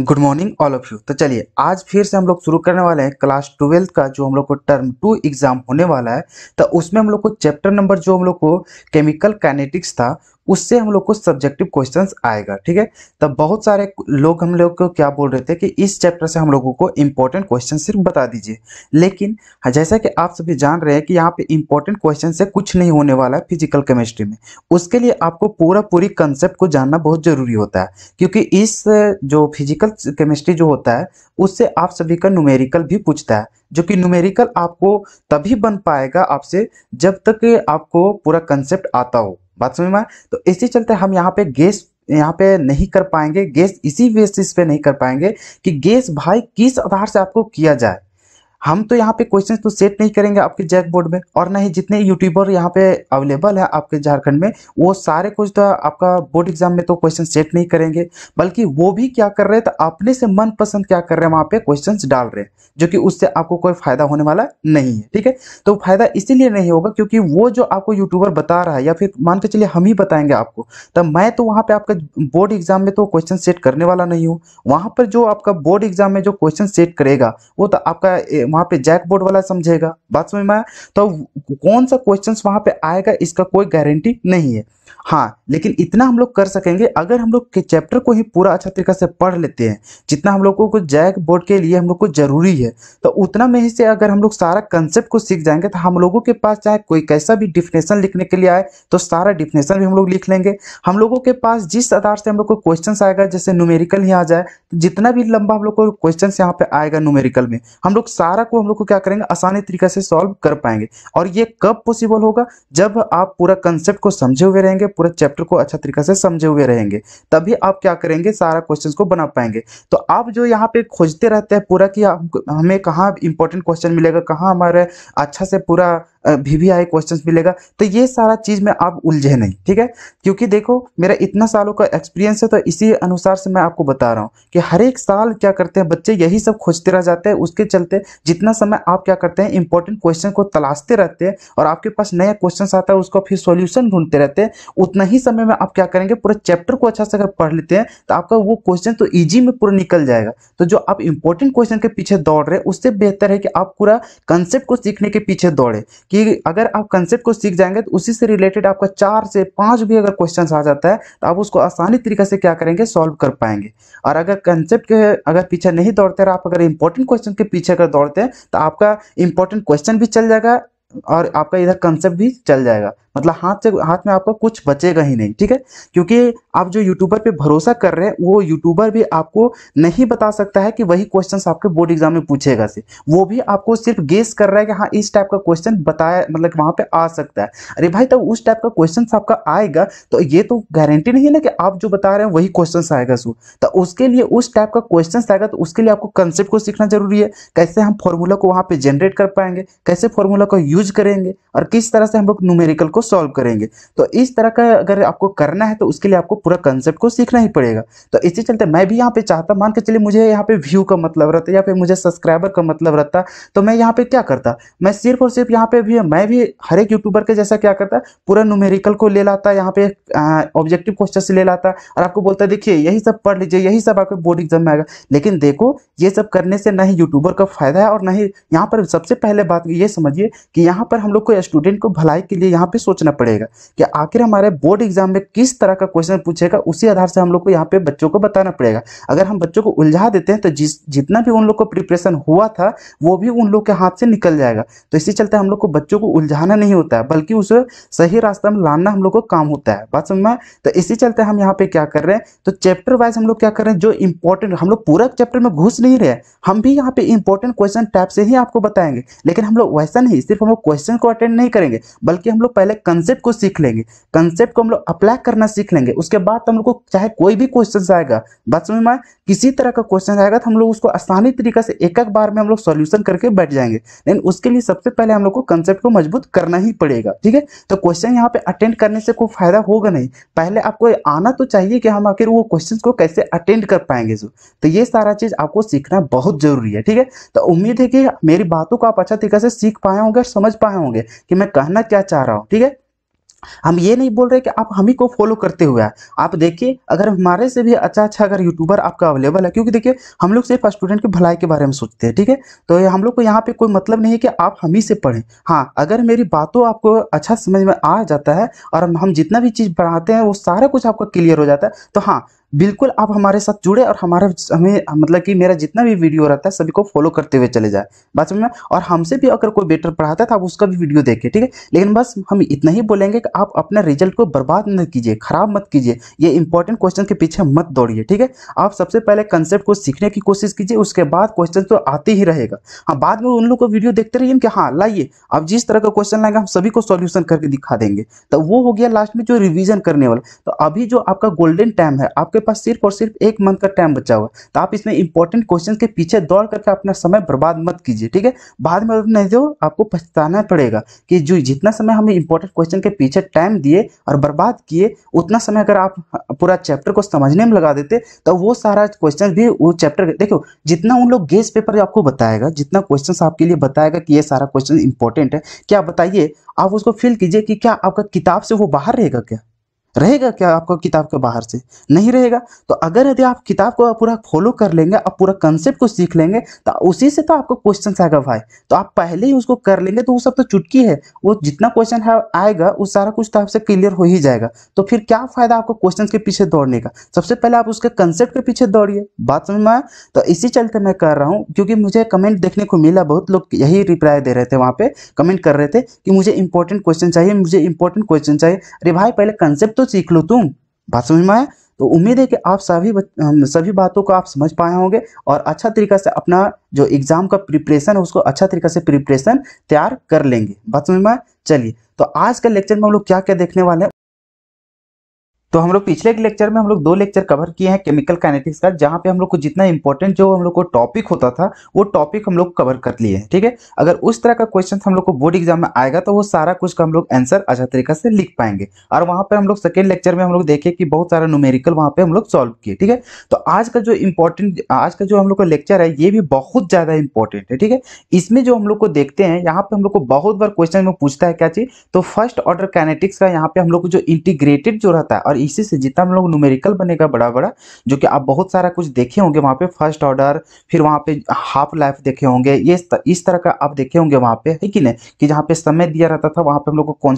good morning all of you तो चलिए आज फिर से हम लोग शुरू करने वाले हैं क्लास ट्वेल्थ का जो हम लोग को टर्म टू एग्जाम होने वाला है तो उसमें हम लोग को चैप्टर नंबर जो हम लोग को केमिकल कैनेटिक्स था उससे हम लोग को सब्जेक्टिव क्वेश्चन आएगा ठीक है तब बहुत सारे लोग हम लोग को क्या बोल रहे थे कि इस चैप्टर से हम लोगों को इम्पोर्टेंट क्वेश्चन सिर्फ बता दीजिए लेकिन हाँ, जैसा कि आप सभी जान रहे हैं कि यहाँ पे इम्पोर्टेंट क्वेश्चन से कुछ नहीं होने वाला है फिजिकल केमिस्ट्री में उसके लिए आपको पूरा पूरी कंसेप्ट को जानना बहुत जरूरी होता है क्योंकि इस जो फिजिकल केमिस्ट्री जो होता है उससे आप सभी का न्यूमेरिकल भी पूछता है जो कि न्यूमेरिकल आपको तभी बन पाएगा आपसे जब तक आपको पूरा कंसेप्ट आता हो बात समझ में तो इसी चलते हम यहाँ पे गैस यहाँ पे नहीं कर पाएंगे गैस इसी बेसिस पे नहीं कर पाएंगे कि गैस भाई किस आधार से आपको किया जाए हम तो यहाँ पे क्वेश्चन तो सेट नहीं करेंगे आपके जैक बोर्ड में और ना ही जितने यूट्यूबर यहाँ पे अवेलेबल है आपके झारखंड में वो सारे कुछ तो आपका बोर्ड एग्जाम में तो क्वेश्चन सेट नहीं करेंगे बल्कि वो भी क्या कर रहे हैं तो अपने से मनपसंद क्या कर रहे हैं वहाँ पे क्वेश्चन डाल रहे हैं जो कि उससे आपको कोई फायदा होने वाला नहीं है ठीक है तो फायदा इसीलिए नहीं होगा क्योंकि वो जो आपको यूट्यूबर बता रहा है या फिर मान के चलिए हम ही बताएंगे आपको तब तो मैं तो वहाँ पे आपका बोर्ड एग्जाम में तो क्वेश्चन सेट करने वाला नहीं हूँ वहाँ पर जो आपका बोर्ड एग्जाम में जो क्वेश्चन सेट करेगा वो तो आपका वहां पे जैक बोर्ड वाला समझेगा बात समझ में आया तो कौन सा क्वेश्चन वहां पे आएगा इसका कोई गारंटी नहीं है हाँ लेकिन इतना हम लोग कर सकेंगे अगर हम लोग के चैप्टर को ही पूरा अच्छा तरीके से पढ़ लेते हैं जितना हम लोगों को जैक बोर्ड के लिए हम लोग को ज़रूरी है तो उतना में ही से अगर हम लोग सारा कंसेप्ट को सीख जाएंगे तो हम लोगों के पास चाहे कोई कैसा भी डिफिनेशन लिखने के लिए आए तो सारा डिफिनेशन भी हम लोग लिख लेंगे हम लोगों के पास जिस आधार से हम लोग को क्वेश्चन आएगा जैसे न्यूमेरिकल ही आ जाए तो जितना भी लंबा हम लोग को क्वेश्चन यहाँ पे आएगा न्यूमेरिकल में हम लोग सारा को हम लोग को क्या करेंगे आसानी तरीके से सॉल्व कर पाएंगे और ये कब पॉसिबल होगा जब आप पूरा कंसेप्ट को समझे हुए रहेंगे रहेंगे पूरा चैप्टर को अच्छा तरीके से समझे हुए रहेंगे तभी आप क्या करेंगे सारा क्वेश्चन को बना पाएंगे तो आप जो यहाँ पे खोजते रहते हैं पूरा कि हमें कहाँ इंपॉर्टेंट क्वेश्चन मिलेगा कहाँ हमारे अच्छा से पूरा भी भी आए क्वेश्चन मिलेगा तो ये सारा चीज़ में आप उलझे नहीं ठीक है क्योंकि देखो मेरा इतना सालों का एक्सपीरियंस है तो इसी अनुसार से मैं आपको बता रहा हूँ कि हर एक साल क्या करते हैं बच्चे यही सब खोजते रह जाते हैं उसके चलते जितना समय आप क्या करते हैं इंपॉर्टेंट क्वेश्चन को तलाशते रहते हैं और आपके पास नया क्वेश्चन आता है उसको फिर सोल्यूशन ढूंढते रहते हैं उतना ही समय में आप क्या करेंगे पूरे चैप्टर को अच्छा से अगर पढ़ लेते हैं तो आपका वो क्वेश्चन तो ईजी में पूरा निकल जाएगा तो जो आप इंपॉर्टेंट क्वेश्चन के पीछे दौड़ रहे हैं उससे बेहतर है कि आप पूरा कंसेप्ट को सीखने के पीछे दौड़े कि अगर आप कंसेप्ट को सीख जाएंगे तो उसी से रिलेटेड आपका चार से पाँच भी अगर क्वेश्चन आ जाता है तो आप उसको आसानी तरीके से क्या करेंगे सॉल्व कर पाएंगे और अगर कंसेप्ट के अगर पीछे नहीं दौड़ते आप अगर इंपॉर्टेंट क्वेश्चन के पीछे अगर दौड़ते हैं तो आपका इंपॉर्टेंट क्वेश्चन भी चल जाएगा और आपका इधर कंसेप्ट भी चल जाएगा मतलब हाथ से हाथ में आपका कुछ बचेगा ही नहीं ठीक है क्योंकि आप जो यूट्यूबर पे भरोसा कर रहे हैं वो यूट्यूबर भी आपको नहीं बता सकता है कि वही क्वेश्चंस आपके बोर्ड एग्जाम में पूछेगा से वो भी आपको सिर्फ गेस कर रहा है कि हाँ इस टाइप का क्वेश्चन बताया मतलब वहाँ पे आ सकता है अरे भाई तब तो उस टाइप का क्वेश्चन आपका आएगा तो ये तो गारंटी नहीं है ना कि आप जो बता रहे हैं वही क्वेश्चन आएगा सो तो उसके लिए उस टाइप का क्वेश्चन आएगा तो उसके लिए आपको कंसेप्ट को सीखना जरूरी है कैसे हम फॉर्मूला को वहाँ पर जनरेट कर पाएंगे कैसे फॉर्मूला को यूज यूज करेंगे और किस तरह से हम लोग न्यूमेरिकल को सॉल्व करेंगे तो इस तरह का अगर आपको करना है तो उसके लिए आपको पूरा कंसेप्ट को सीखना ही पड़ेगा तो इसी चलते मैं भी यहाँ पे चाहता मान के चलिए मुझे यहाँ पे व्यू का मतलब रहता या फिर मुझे सब्सक्राइबर का मतलब रहता तो मैं यहाँ पे क्या करता मैं सिर्फ और सिर्फ यहाँ पे भी मैं भी हर एक यूट्यूबर के जैसा क्या करता पूरा न्यूमेरिकल को ले लाता यहाँ पे ऑब्जेक्टिव क्वेश्चन से ले लाता और आपको बोलता देखिए यही सब पढ़ लीजिए यही सब आपके बोर्ड एग्जाम में आएगा लेकिन देखो ये सब करने से ना ही यूट्यूबर का फायदा है और ना ही यहाँ पर सबसे पहले बात ये समझिए कि यहाँ पर हम लोग को स्टूडेंट को भलाई के लिए यहाँ पे सोचना पड़ेगा कि आखिर हमारे बोर्ड एग्जाम में किस तरह का क्वेश्चन पूछेगा उसी आधार से हम लोग को यहाँ पे बच्चों को बताना पड़ेगा अगर हम बच्चों को उलझा देते हैं तो जिस जितना भी उन लोग को प्रिपरेशन हुआ था वो भी उन लोग के हाथ से निकल जाएगा तो इसी चलते हम लोग को बच्चों को उलझाना नहीं होता है बल्कि उसे सही रास्ता में लाना हम लोग को काम होता है बात समझ में तो इसी चलते हम यहाँ पे क्या कर रहे हैं तो चैप्टर वाइज हम लोग क्या कर रहे हैं जो इंपॉर्टेंट हम लोग पूरा चैप्टर में घुस नहीं रहे हम भी यहाँ पे इंपॉर्टेंट क्वेश्चन टाइप से ही आपको बताएंगे लेकिन हम लोग वैसा नहीं सिर्फ हम लोग क्वेश्चन को अटेंड नहीं करेंगे बल्कि हम लोग पहले कंसेप्ट को सीख लेंगे कंसेप्ट को हम लोग अप्लाई करना सीख लेंगे उसके बाद हम लोग को चाहे कोई भी क्वेश्चन आएगा बात समझ में आए किसी तरह का क्वेश्चन आएगा तो हम लोग उसको आसानी तरीका से एक एक बार में हम लोग सोल्यूशन करके बैठ जाएंगे लेकिन उसके लिए सबसे पहले हम लोग को कंसेप्ट को मजबूत करना ही पड़ेगा ठीक है तो क्वेश्चन यहाँ पे अटेंड करने से कोई फायदा होगा नहीं पहले आपको आना तो चाहिए कि हम आखिर वो क्वेश्चन को कैसे अटेंड कर पाएंगे तो ये सारा चीज आपको सीखना बहुत जरूरी है ठीक है तो उम्मीद है कि मेरी बातों को आप अच्छा तरीके से सीख पाए होंगे समझ समझ पाए होंगे कि मैं कहना क्या चाह रहा हूँ ठीक है हम ये नहीं बोल रहे कि आप हम ही को फॉलो करते हुए आप देखिए अगर हमारे से भी अच्छा अच्छा अगर यूट्यूबर आपका अवेलेबल है क्योंकि देखिए हम लोग सिर्फ स्टूडेंट के भलाई के बारे में सोचते हैं ठीक है तो हम लोग को यहाँ पे कोई मतलब नहीं है कि आप हम ही से पढ़ें हाँ अगर मेरी बातों आपको अच्छा समझ में आ जाता है और हम जितना भी चीज़ पढ़ाते हैं वो सारा कुछ आपका क्लियर हो जाता है तो हाँ बिल्कुल आप हमारे साथ जुड़े और हमारा हमें मतलब कि मेरा जितना भी वीडियो रहता है सभी को फॉलो करते हुए चले जाए बात में और हमसे भी अगर कोई बेटर पढ़ाता है तो आप उसका भी वीडियो देखें ठीक है लेकिन बस हम इतना ही बोलेंगे कि आप अपना रिजल्ट को बर्बाद न कीजिए खराब मत कीजिए ये इंपॉर्टेंट क्वेश्चन के पीछे मत दौड़िए ठीक है आप सबसे पहले कंसेप्ट को सीखने की कोशिश कीजिए उसके बाद क्वेश्चन तो आते ही रहेगा हाँ बाद में उन लोग को वीडियो देखते रहिए कि हाँ लाइए आप जिस तरह का क्वेश्चन लाएंगे हम सभी को सोल्यूशन करके दिखा देंगे तो वो हो गया लास्ट में जो रिविजन करने वाला तो अभी जो आपका गोल्डन टाइम है आपके आपके पास सिर्फ और सिर्फ एक मंथ का टाइम बचा हुआ तो आप इसमें इंपॉर्टेंट क्वेश्चन के पीछे दौड़ करके अपना समय बर्बाद मत कीजिए ठीक है बाद में नहीं दो आपको पछताना पड़ेगा कि जो जितना समय हमें इंपॉर्टेंट क्वेश्चन के पीछे टाइम दिए और बर्बाद किए उतना समय अगर आप पूरा चैप्टर को समझने में लगा देते तो वो सारा क्वेश्चन भी वो चैप्टर देखो जितना उन लोग गेस पेपर आपको बताएगा जितना क्वेश्चन आपके लिए बताएगा कि ये सारा क्वेश्चन इंपॉर्टेंट है क्या बताइए आप उसको फील कीजिए कि क्या आपका किताब से वो बाहर रहेगा क्या रहेगा क्या आपको किताब के बाहर से नहीं रहेगा तो अगर यदि आप किताब को पूरा फॉलो कर लेंगे आप पूरा कंसेप्ट को सीख लेंगे तो उसी से तो आपको क्वेश्चन आएगा भाई तो आप पहले ही उसको कर लेंगे तो वो सब तो चुटकी है वो जितना क्वेश्चन है आएगा वो सारा कुछ तो आपसे क्लियर हो ही जाएगा तो फिर क्या फायदा आपको क्वेश्चन के पीछे दौड़ने का सबसे पहले आप उसके कंसेप्ट के पीछे दौड़िए बात समझ में आया तो इसी चलते मैं कर रहा हूँ क्योंकि मुझे कमेंट देखने को मिला बहुत लोग यही रिप्लाई दे रहे थे वहाँ पे कमेंट कर रहे थे कि मुझे इंपॉर्टेंट क्वेश्चन चाहिए मुझे इंपॉर्टेंट क्वेश्चन चाहिए अरे भाई पहले कंसेप्ट तो सीख लो तुम बात समझ में आया तो उम्मीद है कि आप सभी सभी बातों को आप समझ पाए होंगे और अच्छा तरीका से अपना जो एग्ज़ाम का प्रिपरेशन है उसको अच्छा तरीका से प्रिपरेशन तैयार कर लेंगे बात समझ में आया चलिए तो आज का लेक्चर में हम लोग क्या क्या देखने वाले हैं तो हम लोग पिछले लेक्चर में हम लोग दो लेक्चर कवर किए हैं केमिकल काइनेटिक्स का जहाँ पे हम लोग को जितना इंपॉर्टेंट जो हम लोग को टॉपिक होता था वो टॉपिक हम लोग कवर कर लिए हैं ठीक है अगर उस तरह का क्वेश्चन हम लोग को बोर्ड एग्जाम में आएगा तो वो सारा कुछ का हम लोग आंसर अच्छा तरीके से लिख पाएंगे और वहाँ पर हम लोग सेकेंड लेक्चर में हम लोग देखे कि बहुत सारा न्यूमेरिकल वहाँ पर हम लोग सॉल्व किए ठीक है तो आज का जो इम्पोर्टेंट आज का जो हम लोग का लेक्चर है ये भी बहुत ज़्यादा इंपॉर्टेंट है ठीक है इसमें जो हम लोग को देखते हैं यहाँ पे हम लोग को बहुत बार क्वेश्चन में पूछता है क्या चीज़ तो फर्स्ट ऑर्डर कैनेटिक्स का यहाँ पे हम लोग को जो इंटीग्रेटेड जो रहता है और और इसी से जितना हम लोग न्यूमेरिकल बनेगा बड़ा बड़ा जो कि आप बहुत सारा कुछ देखे होंगे वहाँ पे फर्स्ट ऑर्डर फिर वहाँ पे हाफ लाइफ देखे होंगे ये इस तरह का आप देखे होंगे वहाँ पे है कि नहीं कि जहाँ पे समय दिया रहता था वहाँ पे हम लोग को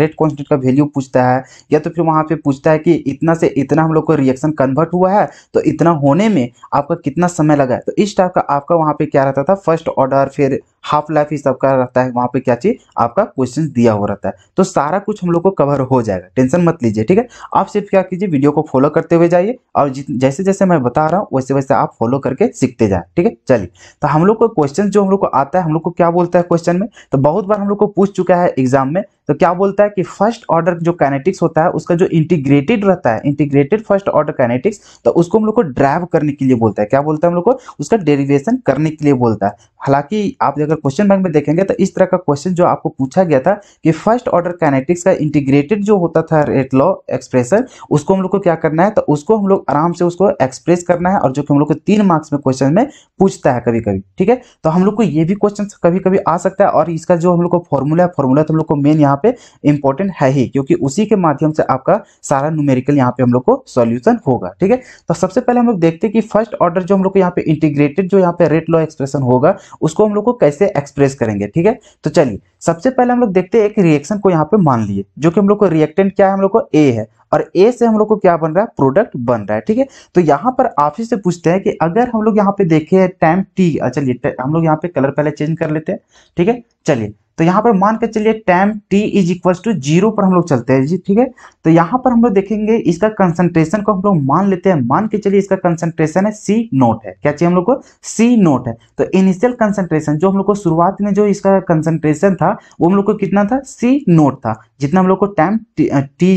रेट कॉन्स्टेंट का वैल्यू पूछता है या तो फिर वहाँ पे पूछता है कि इतना से इतना हम लोग को रिएक्शन कन्वर्ट हुआ है तो इतना होने में आपका कितना समय लगा है तो इस टाइप का आपका वहाँ पे क्या रहता था फर्स्ट ऑर्डर फिर हाफ लाइफ ही सबका रहता है वहां पे क्या चीज आपका क्वेश्चन दिया हुआ रहता है तो सारा कुछ हम लोग को कवर हो जाएगा टेंशन मत लीजिए ठीक है आप सिर्फ क्या कीजिए वीडियो को फॉलो करते हुए जाइए और जैसे जैसे मैं बता रहा हूँ वैसे वैसे आप फॉलो करके सीखते जाए ठीक है चलिए तो हम लोग को क्वेश्चन जो हम लोग को आता है हम लोग को क्या बोलता है क्वेश्चन में तो बहुत बार हम लोग को पूछ चुका है एग्जाम में तो क्या बोलता है कि फर्स्ट ऑर्डर जो कैनेटिक्स होता है उसका जो इंटीग्रेटेड रहता है इंटीग्रेटेड फर्स्ट ऑर्डर कैनेटिक्स तो उसको हम लोग को ड्राइव करने के लिए बोलता है क्या बोलता है हम लोग को उसका डेरिवेशन करने के लिए बोलता है हालांकि आप अगर क्वेश्चन बैंक में देखेंगे तो इस तरह का क्वेश्चन जो आपको पूछा गया था कि फर्स्ट ऑर्डर कैनेटिक्स का इंटीग्रेटेड जो होता था रेट लॉ एक्सप्रेशन उसको हम लोग को क्या करना है तो उसको हम लोग आराम से उसको एक्सप्रेस करना है और जो कि हम लोग को तीन मार्क्स में क्वेश्चन में पूछता है कभी कभी ठीक है तो हम लोग को ये भी क्वेश्चन कभी कभी आ सकता है और इसका जो हम लोग को फॉर्मूला है फॉर्मूला तो हम लोग को मेन यहाँ यहाँ पे इंपॉर्टेंट है ही क्योंकि उसी के माध्यम से आपका सारा न्यूमेरिकल यहाँ पे हम लोग को सोल्यूशन होगा ठीक है तो सबसे पहले हम लोग देखते हैं कि फर्स्ट ऑर्डर जो हम लोग को यहाँ पे इंटीग्रेटेड जो यहाँ पे रेट लॉ एक्सप्रेशन होगा उसको हम लोग को कैसे एक्सप्रेस करेंगे ठीक है तो चलिए सबसे पहले हम लोग देखते हैं एक रिएक्शन को यहाँ पे मान लिए जो कि हम लोग को रिएक्टेंट क्या है हम लोग को ए है और ए से हम लोग को क्या बन रहा है प्रोडक्ट बन रहा है ठीक है तो यहाँ पर ही से पूछते हैं कि अगर हम लोग यहाँ पे देखे टाइम टी चलिए हम लोग यहाँ पे कलर पहले चेंज कर लेते हैं ठीक है चलिए तो यहाँ पर मान के चलिए time T is equal to zero पर हम लोग चलते हैं जी ठीक है तो यहाँ पर हम लोग देखेंगे इसका कंसंट्रेशन को हम लोग मान लेते हैं मान के चलिए इसका कंसंट्रेशन है सी नोट है क्या चाहिए हम लोग को सी नोट है तो इनिशियल कंसंट्रेशन जो हम लोग को शुरुआत में जो इसका कंसंट्रेशन था वो हम लोग को कितना था सी नोट था जितना हम लोग को time T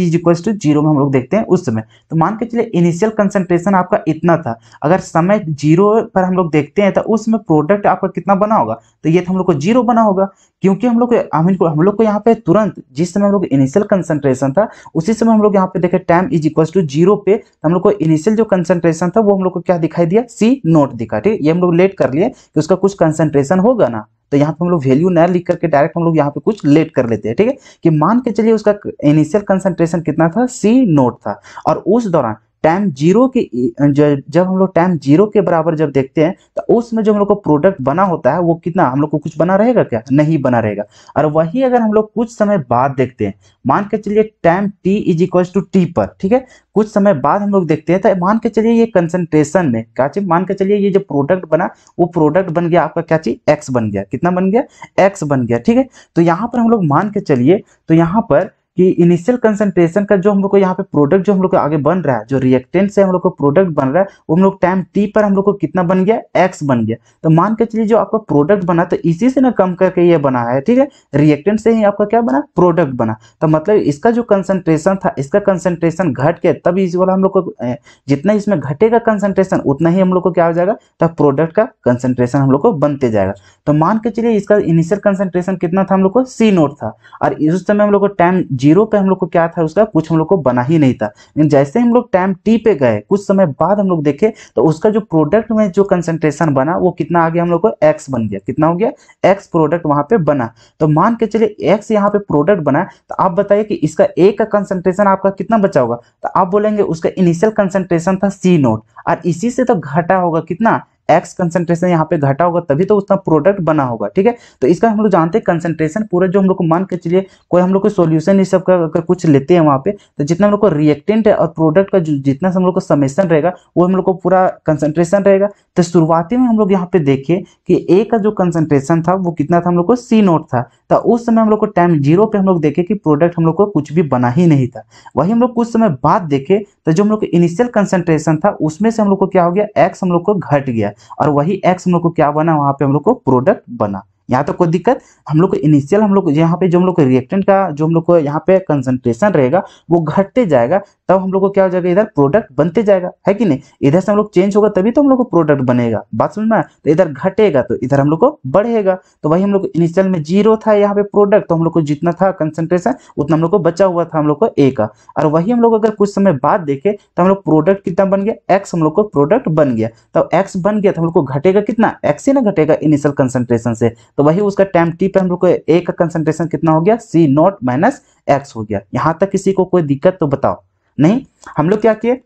is equal to zero में हम लोग देखते हैं उस समय तो मान के चलिए इनिशियल कंसेंट्रेशन आपका इतना था अगर समय जीरो पर हम लोग देखते हैं तो उस समय प्रोडक्ट आपका कितना बना होगा तो ये हम लोग को जीरो बना होगा क्योंकि हम लोग हम लोग को यहाँ पे तुरंत जिस समय हम लोग इनिशियल कंसेंट्रेशन था उसी समय हम लोग यहाँ पे देखे time is equal to zero पे तो हम लोग को इनिशियल जो कंसेंट्रेशन था वो हम लोग को क्या दिखाई दिया सी नोट दिखा ठीक ये हम लोग लेट कर लिए कि उसका कुछ कंसेंट्रेशन होगा ना तो यहाँ पे हम लोग वैल्यू ना लिख करके डायरेक्ट हम लोग यहाँ पे कुछ लेट कर लेते हैं ठीक है कि मान के चलिए उसका इनिशियल कंसंट्रेशन कितना था सी नोट था और उस दौरान टाइम जीरो के जब हम लोग टाइम जीरो के बराबर जब देखते हैं तो उसमें जो हम लोग को प्रोडक्ट बना होता है वो कितना हम लोग को कुछ बना रहेगा क्या नहीं बना रहेगा और वही अगर हम लोग कुछ समय बाद देखते हैं मान के चलिए time T is equal to T पर ठीक है कुछ समय बाद हम लोग देखते हैं तो मान के चलिए ये कंसेंट्रेशन में क्या चीज मान के चलिए ये जो प्रोडक्ट बना वो प्रोडक्ट बन गया आपका क्या चीज एक्स बन गया कितना बन गया एक्स बन गया ठीक है तो यहाँ पर हम लोग मान के चलिए तो यहाँ पर कि इनिशियल कंसेंट्रेशन का जो हम लोग को यहाँ पे प्रोडक्ट जो हम लोग को आगे बन रहा है जो रिएक्टेंट से हम लोग को प्रोडक्ट बन रहा है वो हम लोग टाइम टी पर हम लोग को कितना बन गया एक्स बन गया तो मान के चलिए जो आपका प्रोडक्ट बना तो इसी से ना कम करके ये बना है ठीक है रिएक्टेंट से ही आपका क्या बना प्रोडक्ट बना तो मतलब इसका जो कंसेंट्रेशन था इसका कंसेंट्रेशन घट के तब इस वाला हम लोग को जितना इसमें घटेगा कंसेंट्रेशन उतना ही हम लोग को क्या हो जाएगा तब प्रोडक्ट का कंसेंट्रेशन हम लोग को बनते जाएगा तो मान के चलिए इसका इनिशियल कंसेंट्रेशन कितना था हम लोग को सी नोट था और इस समय हम लोग को टाइम जी जीरो पे हम लोग को क्या था उसका कुछ हम लोग को बना ही नहीं था लेकिन जैसे हम लोग टाइम टी पे गए कुछ समय बाद हम लोग देखे तो उसका जो प्रोडक्ट में जो कंसेंट्रेशन बना वो कितना आ गया हम लोग को एक्स बन गया कितना हो गया एक्स प्रोडक्ट वहां पे बना तो मान के चलिए एक्स यहाँ पे प्रोडक्ट बना तो आप बताइए कि इसका ए का कंसेंट्रेशन आपका कितना बचा होगा तो आप बोलेंगे उसका इनिशियल कंसेंट्रेशन था सी नोट और इसी से तो घटा होगा कितना एक्स कंसेंट्रेशन यहाँ पे घटा होगा तभी तो उसका प्रोडक्ट बना होगा ठीक है तो इसका हम लोग जानते हैं कंसेंट्रेशन पूरा जो हम लोग को मान के चलिए कोई हम लोग को सोल्यूशन इस सब का अगर कुछ लेते हैं वहाँ पे तो जितना हम लोग को रिएक्टेंट है और प्रोडक्ट का जितना हम लोग को समेसन रहेगा वो हम लोग को पूरा कंसेंट्रेशन रहेगा तो शुरुआती में हम लोग यहाँ पे देखिए कि ए का जो कंसेंट्रेशन था वो कितना था हम लोग को सी नोट था तो उस समय हम लोग को टाइम जीरो पे हम लोग देखे कि प्रोडक्ट हम लोग को कुछ भी बना ही नहीं था वही हम लोग कुछ समय बाद देखे तो जो हम लोग इनिशियल कंसेंट्रेशन था उसमें से हम लोग को क्या हो गया एक्स हम लोग को घट गया और वही एक्स हम लोग को क्या बना वहां पे हम लोग को प्रोडक्ट बना यहाँ तो कोई दिक्कत हम लोग को इनिशियल हम लोग यहाँ पे जो हम लोग को रिएक्टेंट का जो हम लोग को यहाँ पे कंसंट्रेशन रहेगा वो घटते जाएगा तब हम लोग को क्या हो जाएगा इधर प्रोडक्ट बनते जाएगा है कि नहीं इधर से हम लोग चेंज होगा तभी तो हम लोग को प्रोडक्ट बनेगा बात समझ में तो इधर घटेगा तो इधर हम लोग को बढ़ेगा तो वही हम लोग इनिशियल में जीरो था यहाँ पे प्रोडक्ट तो हम लोग को जितना था कंसनट्रेशन उतना हम लोग को बचा हुआ था हम लोग को ए का और वही हम लोग अगर कुछ समय बाद देखे तो हम लोग प्रोडक्ट कितना बन गया एक्स हम लोग को प्रोडक्ट बन गया तो एक्स बन गया तो हम लोग को घटेगा कितना एक्स ही ना घटेगा इनिशियल कंसनट्रेशन से तो वही उसका टाइम टी पे हम लोग को ए का कंसेंट्रेशन कितना हो गया सी नॉट माइनस एक्स हो गया यहाँ तक किसी को कोई दिक्कत तो बताओ नहीं हम लोग क्या किए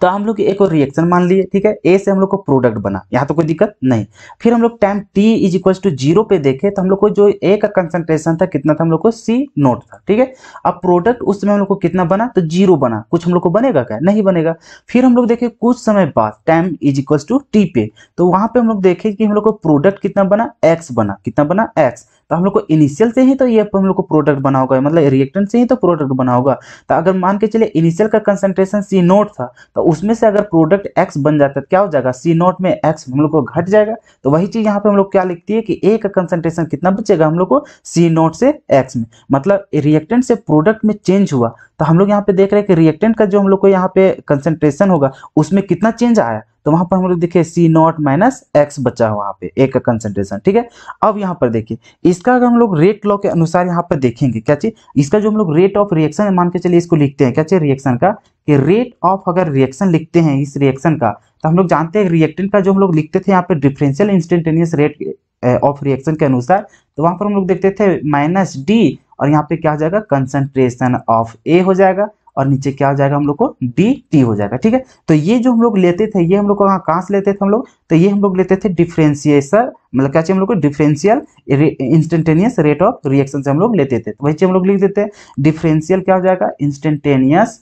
तो हम लोग एक और रिएक्शन मान लिए ठीक है ए से हम लोग को प्रोडक्ट बना यहाँ तो कोई दिक्कत नहीं फिर हम लोग time T is equal to zero पे देखे तो हम लोग को जो ए का कंसंट्रेशन था कितना था हम लोग को सी नोट था ठीक है अब प्रोडक्ट उस समय हम लोग को कितना बना तो जीरो बना कुछ हम लोग को बनेगा क्या नहीं बनेगा फिर हम लोग देखे कुछ समय बाद time is equal to T पे तो वहां पे हम लोग देखे कि हम लोग को प्रोडक्ट कितना बना एक्स बना कितना बना एक्स तो हम लोग को इनिशियल से ही तो ये हम लोग को प्रोडक्ट बना होगा मतलब रिएक्टेंट से ही तो प्रोडक्ट बना होगा तो अगर मान के चले इनिशियल का कंसंट्रेशन सी नोट था तो उसमें से अगर प्रोडक्ट एक्स बन जाता है तो क्या हो जाएगा सी नोट में एक्स हम लोग को घट जाएगा तो वही चीज यहाँ पे हम लोग क्या लिखती है कि ए का कंसनट्रेशन कितना बचेगा हम लोग को सी नोट से एक्स में मतलब रिएक्टेंट से प्रोडक्ट में चेंज हुआ तो हम लोग यहाँ पे देख रहे हैं कि रिएक्टेंट का जो हम लोग को यहाँ पे कंसेंट्रेशन होगा उसमें कितना चेंज आया तो वहां पर हम लोग देखिए सी नॉट माइनस एक्स बचा हुआ पे एक का कंसेंट्रेशन ठीक है अब यहाँ पर देखिए इसका अगर हम लोग रेट लॉ के अनुसार यहाँ पर देखेंगे क्या चीज इसका जो हम लोग रेट ऑफ रिएक्शन मान के चलिए इसको लिखते हैं क्या चाहिए रिएक्शन का कि रेट ऑफ अगर रिएक्शन लिखते हैं इस रिएक्शन का तो हम लोग जानते हैं रिएक्टेंट का जो हम लोग लिखते थे यहाँ पे differential instantaneous rate of reaction के अनुसार तो वहां पर हम लोग देखते थे माइनस डी और यहाँ पे क्या हो जाएगा कंसेंट्रेशन ऑफ ए हो जाएगा और नीचे क्या हो जाएगा हम लोग को डी टी हो जाएगा ठीक है तो ये जो हम लोग लेते थे ये हम लोग कहाँ से लेते थे हम लोग तो ये हम लोग लेते थे डिफ्रेंसिएसर मतलब क्या चाहिए हम लोग को differential instantaneous rate of reaction से हम लोग लेते थे तो वही चीज हम लोग लिख देते हैं डिफरेंशियल क्या हो जाएगा instantaneous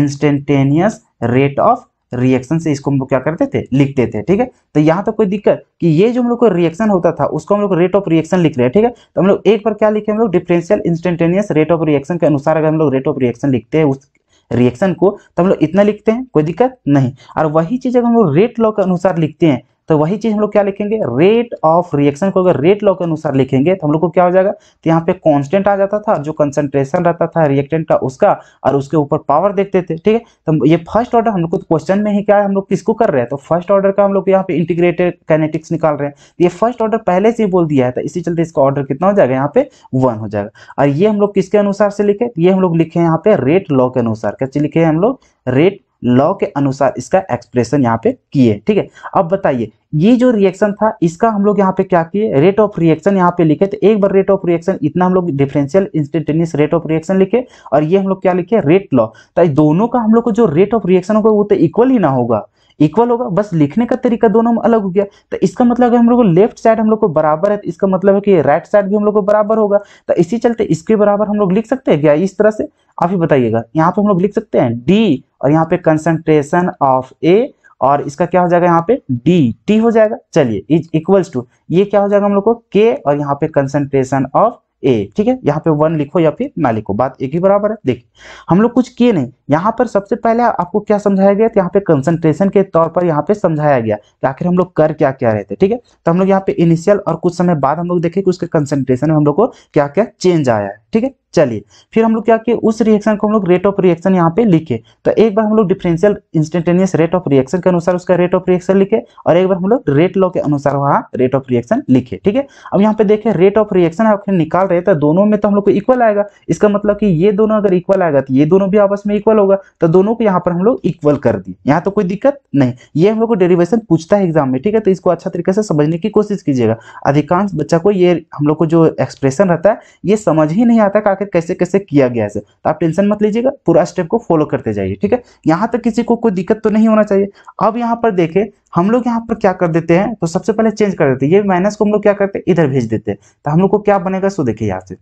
instantaneous rate of reaction से इसको हम लोग क्या करते थे लिखते थे ठीक है तो यहाँ तो कोई दिक्कत कि ये जो हम लोग को रिएक्शन होता था उसको हम लोग रेट ऑफ रिएक्शन लिख रहे हैं ठीक है तो हम लोग एक बार क्या लिखे हम लोग differential instantaneous rate of reaction के अनुसार अगर हम लोग रेट ऑफ रिएक्शन लिखते हैं उस रिएक्शन को तो हम लोग इतना लिखते हैं कोई दिक्कत नहीं और वही चीज़ अगर हम लोग रेट लॉ के अनुसार लिखते हैं तो वही चीज़ हम लोग क्या लिखेंगे रेट ऑफ रिएक्शन को अगर रेट लॉ के अनुसार लिखेंगे तो हम लोग को क्या हो जाएगा तो यहाँ पे कांस्टेंट आ जाता था जो कंसंट्रेशन रहता था रिएक्टेंट का उसका और उसके ऊपर पावर देखते थे ठीक है तो ये फर्स्ट ऑर्डर हम लोग को क्वेश्चन में ही क्या है हम लोग किसको कर रहे हैं तो फर्स्ट ऑर्डर का हम लोग यहाँ पे इंटीग्रेटेड कैनेटिक्स निकाल रहे हैं तो ये फर्स्ट ऑर्डर पहले से ही बोल दिया है तो इसी चलते इसका ऑर्डर कितना हो जाएगा यहाँ पे वन हो जाएगा और ये हम लोग किसके अनुसार से लिखे ये हम लोग लिखे यहाँ पे रेट लॉ के अनुसार कैसे लिखे हैं हम लोग रेट लॉ के अनुसार इसका एक्सप्रेशन यहाँ पे किए ठीक है अब बताइए ये जो रिएक्शन था इसका हम लोग यहाँ पे क्या किए रेट ऑफ रिएक्शन यहाँ पे लिखे तो एक बार रेट ऑफ रिएक्शन इतना हम लोग differential instantaneous rate of reaction लिखे और ये हम लोग क्या लिखे रेट लॉ तो दोनों का हम लोग को जो रेट ऑफ रिएक्शन होगा वो तो इक्वल ही ना होगा इक्वल होगा बस लिखने का तरीका दोनों में अलग हो गया तो इसका मतलब है हम लोग को लेफ्ट साइड हम लोग को बराबर है तो इसका मतलब है कि राइट साइड भी हम लोग को बराबर होगा तो इसी चलते इसके बराबर हम लोग लिख सकते हैं क्या इस तरह से आप ही बताइएगा यहाँ पे हम लोग लिख सकते हैं डी और यहाँ पे कंसंट्रेशन ऑफ ए और इसका क्या हो जाएगा यहाँ पे डी टी हो जाएगा चलिए इज इक्वल्स टू ये क्या हो जाएगा हम लोग को के और यहाँ पे कंसंट्रेशन ऑफ ए ठीक है यहाँ पे वन लिखो या फिर ना लिखो बात एक ही बराबर है देखिए हम लोग कुछ किए नहीं यहाँ पर सबसे पहले आपको क्या समझाया गया तो यहाँ पे कंसंट्रेशन के तौर पर यहाँ पे समझाया गया कि आखिर हम लोग कर क्या क्या रहे थे ठीक है तो हम लोग यहाँ पे इनिशियल और कुछ समय बाद हम लोग देखे कि उसके कंसंट्रेशन में हम लोग को क्या क्या चेंज आया है ठीक है चलिए फिर हम लोग क्या किए उस रिएक्शन को हम लोग रेट ऑफ रिएक्शन यहाँ पे लिखे तो एक बार हम लोग differential instantaneous rate of reaction के अनुसार उसका रेट ऑफ रिएक्शन लिखे और एक बार हम लोग रेट लॉ के अनुसार वहाँ रेट ऑफ रिएक्शन लिखे ठीक है अब यहाँ पे देखें रेट ऑफ रिएक्शन आखिर निकाल रहे थे दोनों में तो हम लोग को इक्वल आएगा इसका मतलब कि ये दोनों अगर इक्वल आएगा तो ये दोनों भी आपस में इक्वल इक्वल होगा तो दोनों को यहाँ पर हम लोग इक्वल कर दिए यहाँ तो कोई दिक्कत नहीं ये हम लोग को डेरिवेशन पूछता है एग्जाम में ठीक है तो इसको अच्छा तरीके से समझने की कोशिश कीजिएगा अधिकांश बच्चा को ये हम लोग को जो एक्सप्रेशन रहता है ये समझ ही नहीं आता आखिर कैसे कैसे किया गया है तो आप टेंशन मत लीजिएगा पूरा स्टेप को फॉलो करते जाइए ठीक है यहाँ तक किसी को कोई दिक्कत तो नहीं होना चाहिए अब यहाँ पर देखे हम लोग यहाँ पर क्या कर देते हैं तो सबसे पहले चेंज कर देते हैं ये माइनस को हम लोग क्या करते हैं इधर भेज देते हैं तो हम लोग को क्या बनेगा सो देखिए यहाँ से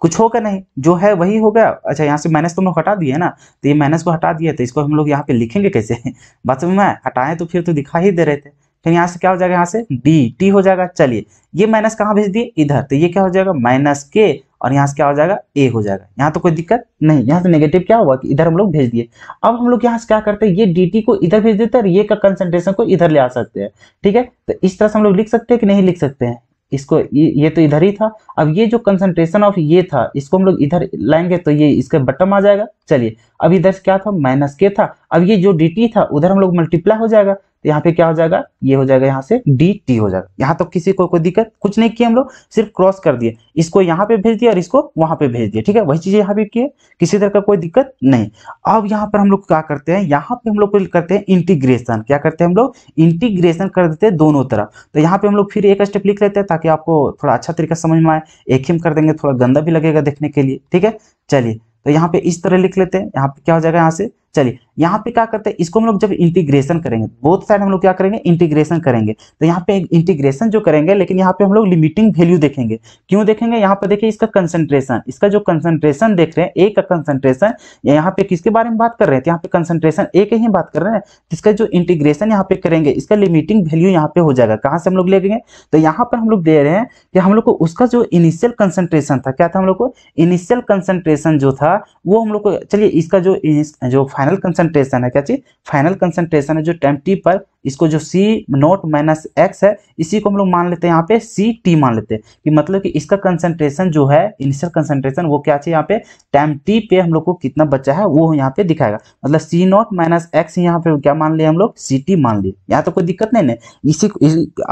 कुछ होगा नहीं जो है वही हो गया अच्छा यहाँ से माइनस तो हम लोग हटा दिए ना तो ये माइनस को हटा दिया तो इसको हम लोग यहाँ पे लिखेंगे कैसे बात समझ में हटाए तो फिर तो दिखा ही दे रहे थे फिर यहाँ से क्या हो जाएगा यहाँ से डी टी हो जाएगा चलिए ये माइनस कहाँ भेज दिए इधर तो ये क्या हो जाएगा माइनस के और यहाँ से क्या हो जाएगा ए हो जाएगा यहाँ तो कोई दिक्कत नहीं यहाँ से नेगेटिव क्या हुआ कि इधर हम लोग भेज दिए अब हम लोग यहाँ से क्या करते हैं ये डी को इधर भेज देते हैं और ये का कंसेंट्रेशन को इधर ले आ सकते हैं ठीक है तो इस तरह से हम लोग लिख सकते हैं कि नहीं लिख सकते हैं इसको ये तो इधर ही था अब ये जो कंसंट्रेशन ऑफ ये था इसको हम लोग इधर लाएंगे तो ये इसके बटम आ जाएगा चलिए अब इधर क्या था माइनस के था अब ये जो डी था उधर हम लोग मल्टीप्लाई हो जाएगा यहाँ पे क्या हो जाएगा ये हो जाएगा यहाँ से डी टी हो जाएगा यहाँ तो किसी को कोई दिक्कत कुछ नहीं किया हम लोग सिर्फ क्रॉस कर दिए इसको यहाँ पे भेज दिया और इसको वहां पे भेज दिया ठीक है वही चीज यहाँ पे किए किसी तरह का कोई दिक्कत नहीं अब यहाँ पर हम लोग क्या करते हैं यहाँ पे हम लोग करते हैं इंटीग्रेशन क्या करते हैं हम लोग इंटीग्रेशन कर देते हैं दोनों तरफ तो यहाँ पे हम लोग फिर एक स्टेप लिख लेते हैं ताकि आपको थोड़ा अच्छा तरीका समझ में आए एक ही कर देंगे थोड़ा गंदा भी लगेगा देखने के लिए ठीक है चलिए तो यहाँ पे इस तरह लिख लेते हैं यहाँ पे क्या हो जाएगा यहाँ से चलिए यहाँ पे क्या करते हैं इसको हम लोग जब इंटीग्रेशन करेंगे बोथ साइड हम लोग क्या करेंगे इंटीग्रेशन करेंगे तो यहाँ पे इंटीग्रेशन जो करेंगे लेकिन यहाँ पे हम लोग लिमिटिंग वैल्यू देखेंगे क्यों देखेंगे यहाँ पे देखिए इसका कंसेंट्रेशन इसका जो कंसेंट्रेशन देख रहे हैं ए का कंसेंट्रेशन यहाँ पे किसके बारे में बात कर रहे हैं तो यहाँ पे कंसेंट्रेशन ए के ही बात कर रहे हैं तो इसका जो इंटीग्रेशन यहाँ पे करेंगे इसका लिमिटिंग वैल्यू यहाँ पे हो जाएगा कहाँ से हम लोग लेंगे तो यहाँ पर हम लोग दे रहे हैं कि हम लोग को उसका जो इनिशियल कंसेंट्रेशन था क्या था हम लोग को इनिशियल कंसेंट्रेशन जो था वो हम लोग को चलिए इसका जो जो फाइनल कंसंट्रेशन कंसंट्रेशन है क्या चीज फाइनल कंसंट्रेशन है जो टाइम टी पर इसको जो सी नोट माइनस एक्स है इसी को हम लोग मान लेते हैं यहाँ पे सी टी मान लेते हैं कि मतलब कि इसका कंसंट्रेशन जो है इनिशियल कंसंट्रेशन वो क्या चाहिए यहाँ पे टाइम टी पे हम लोग को कितना बचा है वो यहाँ पे दिखाएगा मतलब सी नोट माइनस एक्स यहाँ पे क्या मान लिया हम लोग सी टी मान लिए यहाँ तो कोई दिक्कत नहीं है इसी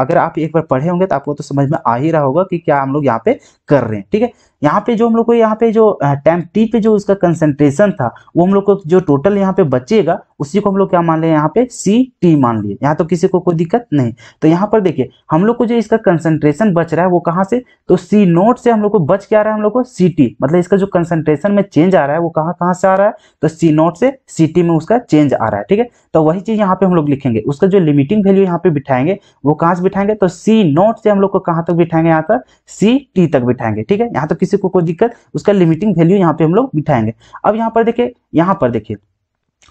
अगर आप एक बार पढ़े होंगे तो आपको तो समझ में आ ही रहा होगा कि क्या हम लोग यहाँ पे कर रहे हैं ठीक है यहाँ पे जो हम लोग को यहाँ पे जो टाइम टी पे जो उसका कंसंट्रेशन था वो हम लोग को जो टोटल यहाँ पे बचेगा उसी को हम लोग क्या मान लिया यहाँ पे सी टी मान लिया यहाँ तो किसी को कोई दिक्कत नहीं तो यहाँ पर देखिए हम लोग को जो इसका कंसंट्रेशन बच रहा है वो कहाँ से तो सी नोट से हम लोग को बच क्या रहा है हम लोग को सी टी मतलब इसका जो कंसंट्रेशन में चेंज आ रहा है वो कहाँ कहाँ से आ रहा है तो सी नोट से सी टी में उसका चेंज आ रहा है ठीक है तो वही चीज यहाँ पे हम लोग लिखेंगे उसका जो लिमिटिंग वैल्यू यहाँ पे बिठाएंगे वो कहाँ से बिठाएंगे तो सी नोट से हम लोग को कहाँ तक बिठाएंगे यहाँ तक सी टी तक बिठाएंगे ठीक है यहाँ तो किसी को कोई दिक्कत उसका लिमिटिंग वैल्यू यहाँ पे हम लोग बिठाएंगे अब यहाँ पर देखिए यहाँ पर देखिए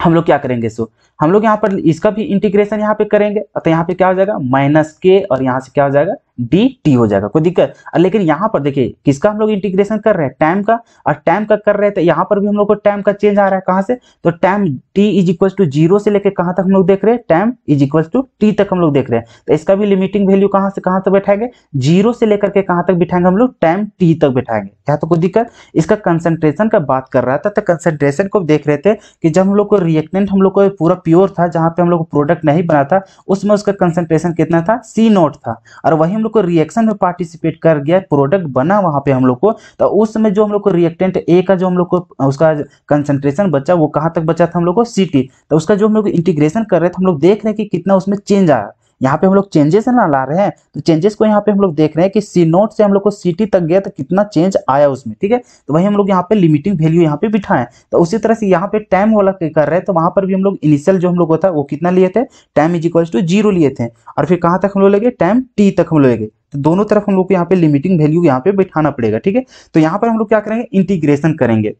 हम लोग क्या करेंगे सो हम लोग यहाँ पर इसका भी इंटीग्रेशन यहाँ पे करेंगे तो यहाँ पे क्या हो जाएगा माइनस के और यहाँ से क्या हो जाएगा डी टी हो जाएगा कोई दिक्कत लेकिन यहाँ पर देखिए किसका हम लोग इंटीग्रेशन कर रहे हैं टाइम का और टाइम का कर रहे हैं तो यहाँ पर भी हम लोग को टाइम का चेंज आ रहा है कहाँ से तो time T is equal to zero से लेकर कहाँ तक हम लोग देख रहे हैं time is equal to T तक हम लोग देख रहे हैं तो इसका भी लिमिटिंग वैल्यू कहाँ से कहाँ तक बैठाएंगे जीरो से लेकर के कहाँ तक बिठाएंगे हम लोग टाइम टी तक बैठाएंगे क्या तो कोई दिक्कत इसका कंसेंट्रेशन का बात कर रहा था तो कंसेंट्रेशन को देख रहे थे कि जब हम लोग को रिएक्टेंट हम लोग को पूरा प्योर था जहाँ पे हम लोग प्रोडक्ट नहीं बना था उसमें उसका कंसेंट्रेशन कितना था सी नोट था और वही लोग को रिएक्शन में पार्टिसिपेट कर गया प्रोडक्ट बना वहाँ पे हम लोग को तो उस समय जो हम लोग को रिएक्टेंट ए का जो हम लोग को उसका कंसंट्रेशन बचा वो कहाँ तक बचा था हम लोग को सी तो उसका जो हम लोग इंटीग्रेशन कर रहे थे हम लोग देख रहे हैं कि कितना उसमें चेंज आया यहाँ पे हम लोग चेंजेस ना ला रहे हैं तो चेंजेस को यहाँ पे हम लोग देख रहे हैं कि सी नोट से हम लोग को सिटी तक गया तो कितना चेंज आया उसमें ठीक है तो वही हम लोग यहाँ पे लिमिटिंग वैल्यू यहाँ पे बिठाए तो उसी तरह से यहाँ पे टाइम वाला कर रहे हैं तो वहां पर भी हम लोग इनिशियल जो हम लोग होता है वो कितना लिए थे time is equals to zero लिए थे और फिर कहाँ तक हम लोग लगे टाइम टी तक हम लोग तो दोनों तरफ हम लोग को यहाँ पे लिमिटिंग वैल्यू यहाँ पे बिठाना पड़ेगा ठीक है तो यहाँ पर हम लोग क्या करेंगे इंटीग्रेशन करेंगे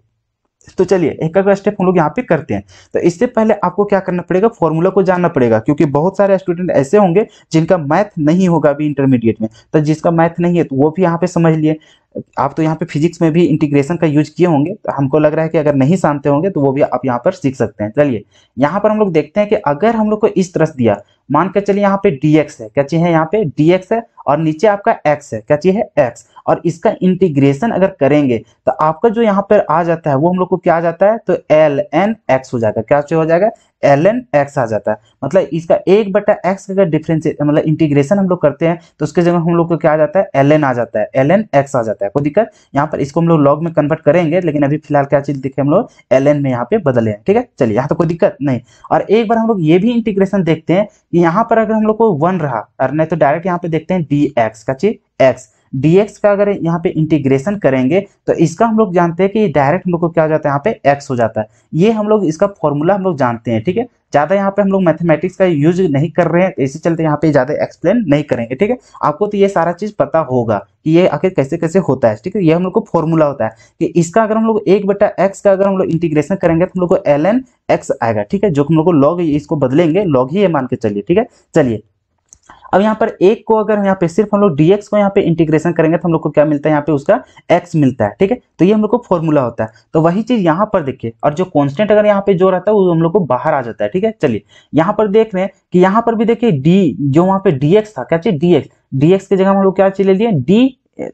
तो चलिए एक एक स्टेप हम लोग यहाँ पे करते हैं तो इससे पहले आपको क्या करना पड़ेगा फॉर्मूला को जानना पड़ेगा क्योंकि बहुत सारे स्टूडेंट ऐसे होंगे जिनका मैथ नहीं होगा अभी इंटरमीडिएट में तो जिसका मैथ नहीं है तो वो भी यहाँ पे समझ लिए आप तो यहाँ पे फिजिक्स में भी इंटीग्रेशन का यूज किए होंगे तो हमको लग रहा है कि अगर नहीं जानते होंगे तो वो भी आप यहाँ पर सीख सकते हैं चलिए यहाँ पर हम लोग देखते हैं कि अगर हम लोग को इस तरह दिया मान कर चलिए यहाँ पे डीएक्स है क्या चाहिए यहाँ पे डीएक्स है और नीचे आपका एक्स है क्या चाहिए एक्स और इसका इंटीग्रेशन अगर करेंगे तो आपका जो यहाँ पर आ जाता है वो हम लोग को क्या आ जाता है तो एल एन एक्स हो जाएगा क्या हो जाएगा एल एन एक्स आ जाता है मतलब इसका एक बटा एक्स अगर डिफरेंस मतलब इंटीग्रेशन हम लोग करते हैं तो उसके जगह हम लोग को क्या आ जाता है एल एन आ जाता है एल एन एक्स आ जाता है कोई दिक्कत यहाँ पर इसको हम लोग लॉग में कन्वर्ट करेंगे लेकिन अभी फिलहाल क्या चीज दिखे हम लोग एल एन में यहाँ पे बदले हैं ठीक है चलिए यहाँ तो कोई दिक्कत नहीं और एक बार हम लोग ये भी इंटीग्रेशन देखते हैं कि यहाँ पर अगर हम लोग को वन रहा और नहीं तो डायरेक्ट यहाँ पे देखते हैं डी एक्स का चीज एक्स dx का अगर यहाँ पे इंटीग्रेशन करेंगे तो इसका हम लोग जानते हैं कि डायरेक्ट हम लोग को क्या हो जाता है यहाँ पे x हो जाता है ये हम लोग इसका फॉर्मूला हम लोग जानते हैं ठीक है ज़्यादा यहाँ पे हम लोग मैथमेटिक्स का यूज नहीं कर रहे हैं तो इसी चलते यहाँ पे ज़्यादा एक्सप्लेन नहीं करेंगे ठीक है आपको तो ये सारा चीज़ पता होगा कि ये आखिर कैसे कैसे होता है ठीक है ये हम लोग को फॉर्मूला होता है कि इसका अगर हम लोग एक बटा एक्स का अगर हम लोग इंटीग्रेशन करेंगे तो हम लोग को एल एन एक्स आएगा ठीक है जो हम लोग को लॉग इसको बदलेंगे लॉग ही ये मान के चलिए ठीक है चलिए अब यहाँ पर एक को अगर यहाँ पे सिर्फ हम लोग dx को यहाँ पे इंटीग्रेशन करेंगे तो हम लोग को क्या मिलता है यहाँ पे उसका एक्स मिलता है ठीक है तो ये हम लोग को फॉर्मूला होता है तो वही चीज यहाँ पर देखिए और जो कॉन्स्टेंट अगर यहाँ पे जो रहता है वो हम लोग को बाहर आ जाता है ठीक है चलिए यहाँ पर देख रहे हैं कि यहाँ पर भी देखिए डी जो वहाँ पे डीएक्स था क्या चाहिए डीएक्स डीएक्स की जगह हम लोग क्या चीज ले लिए डी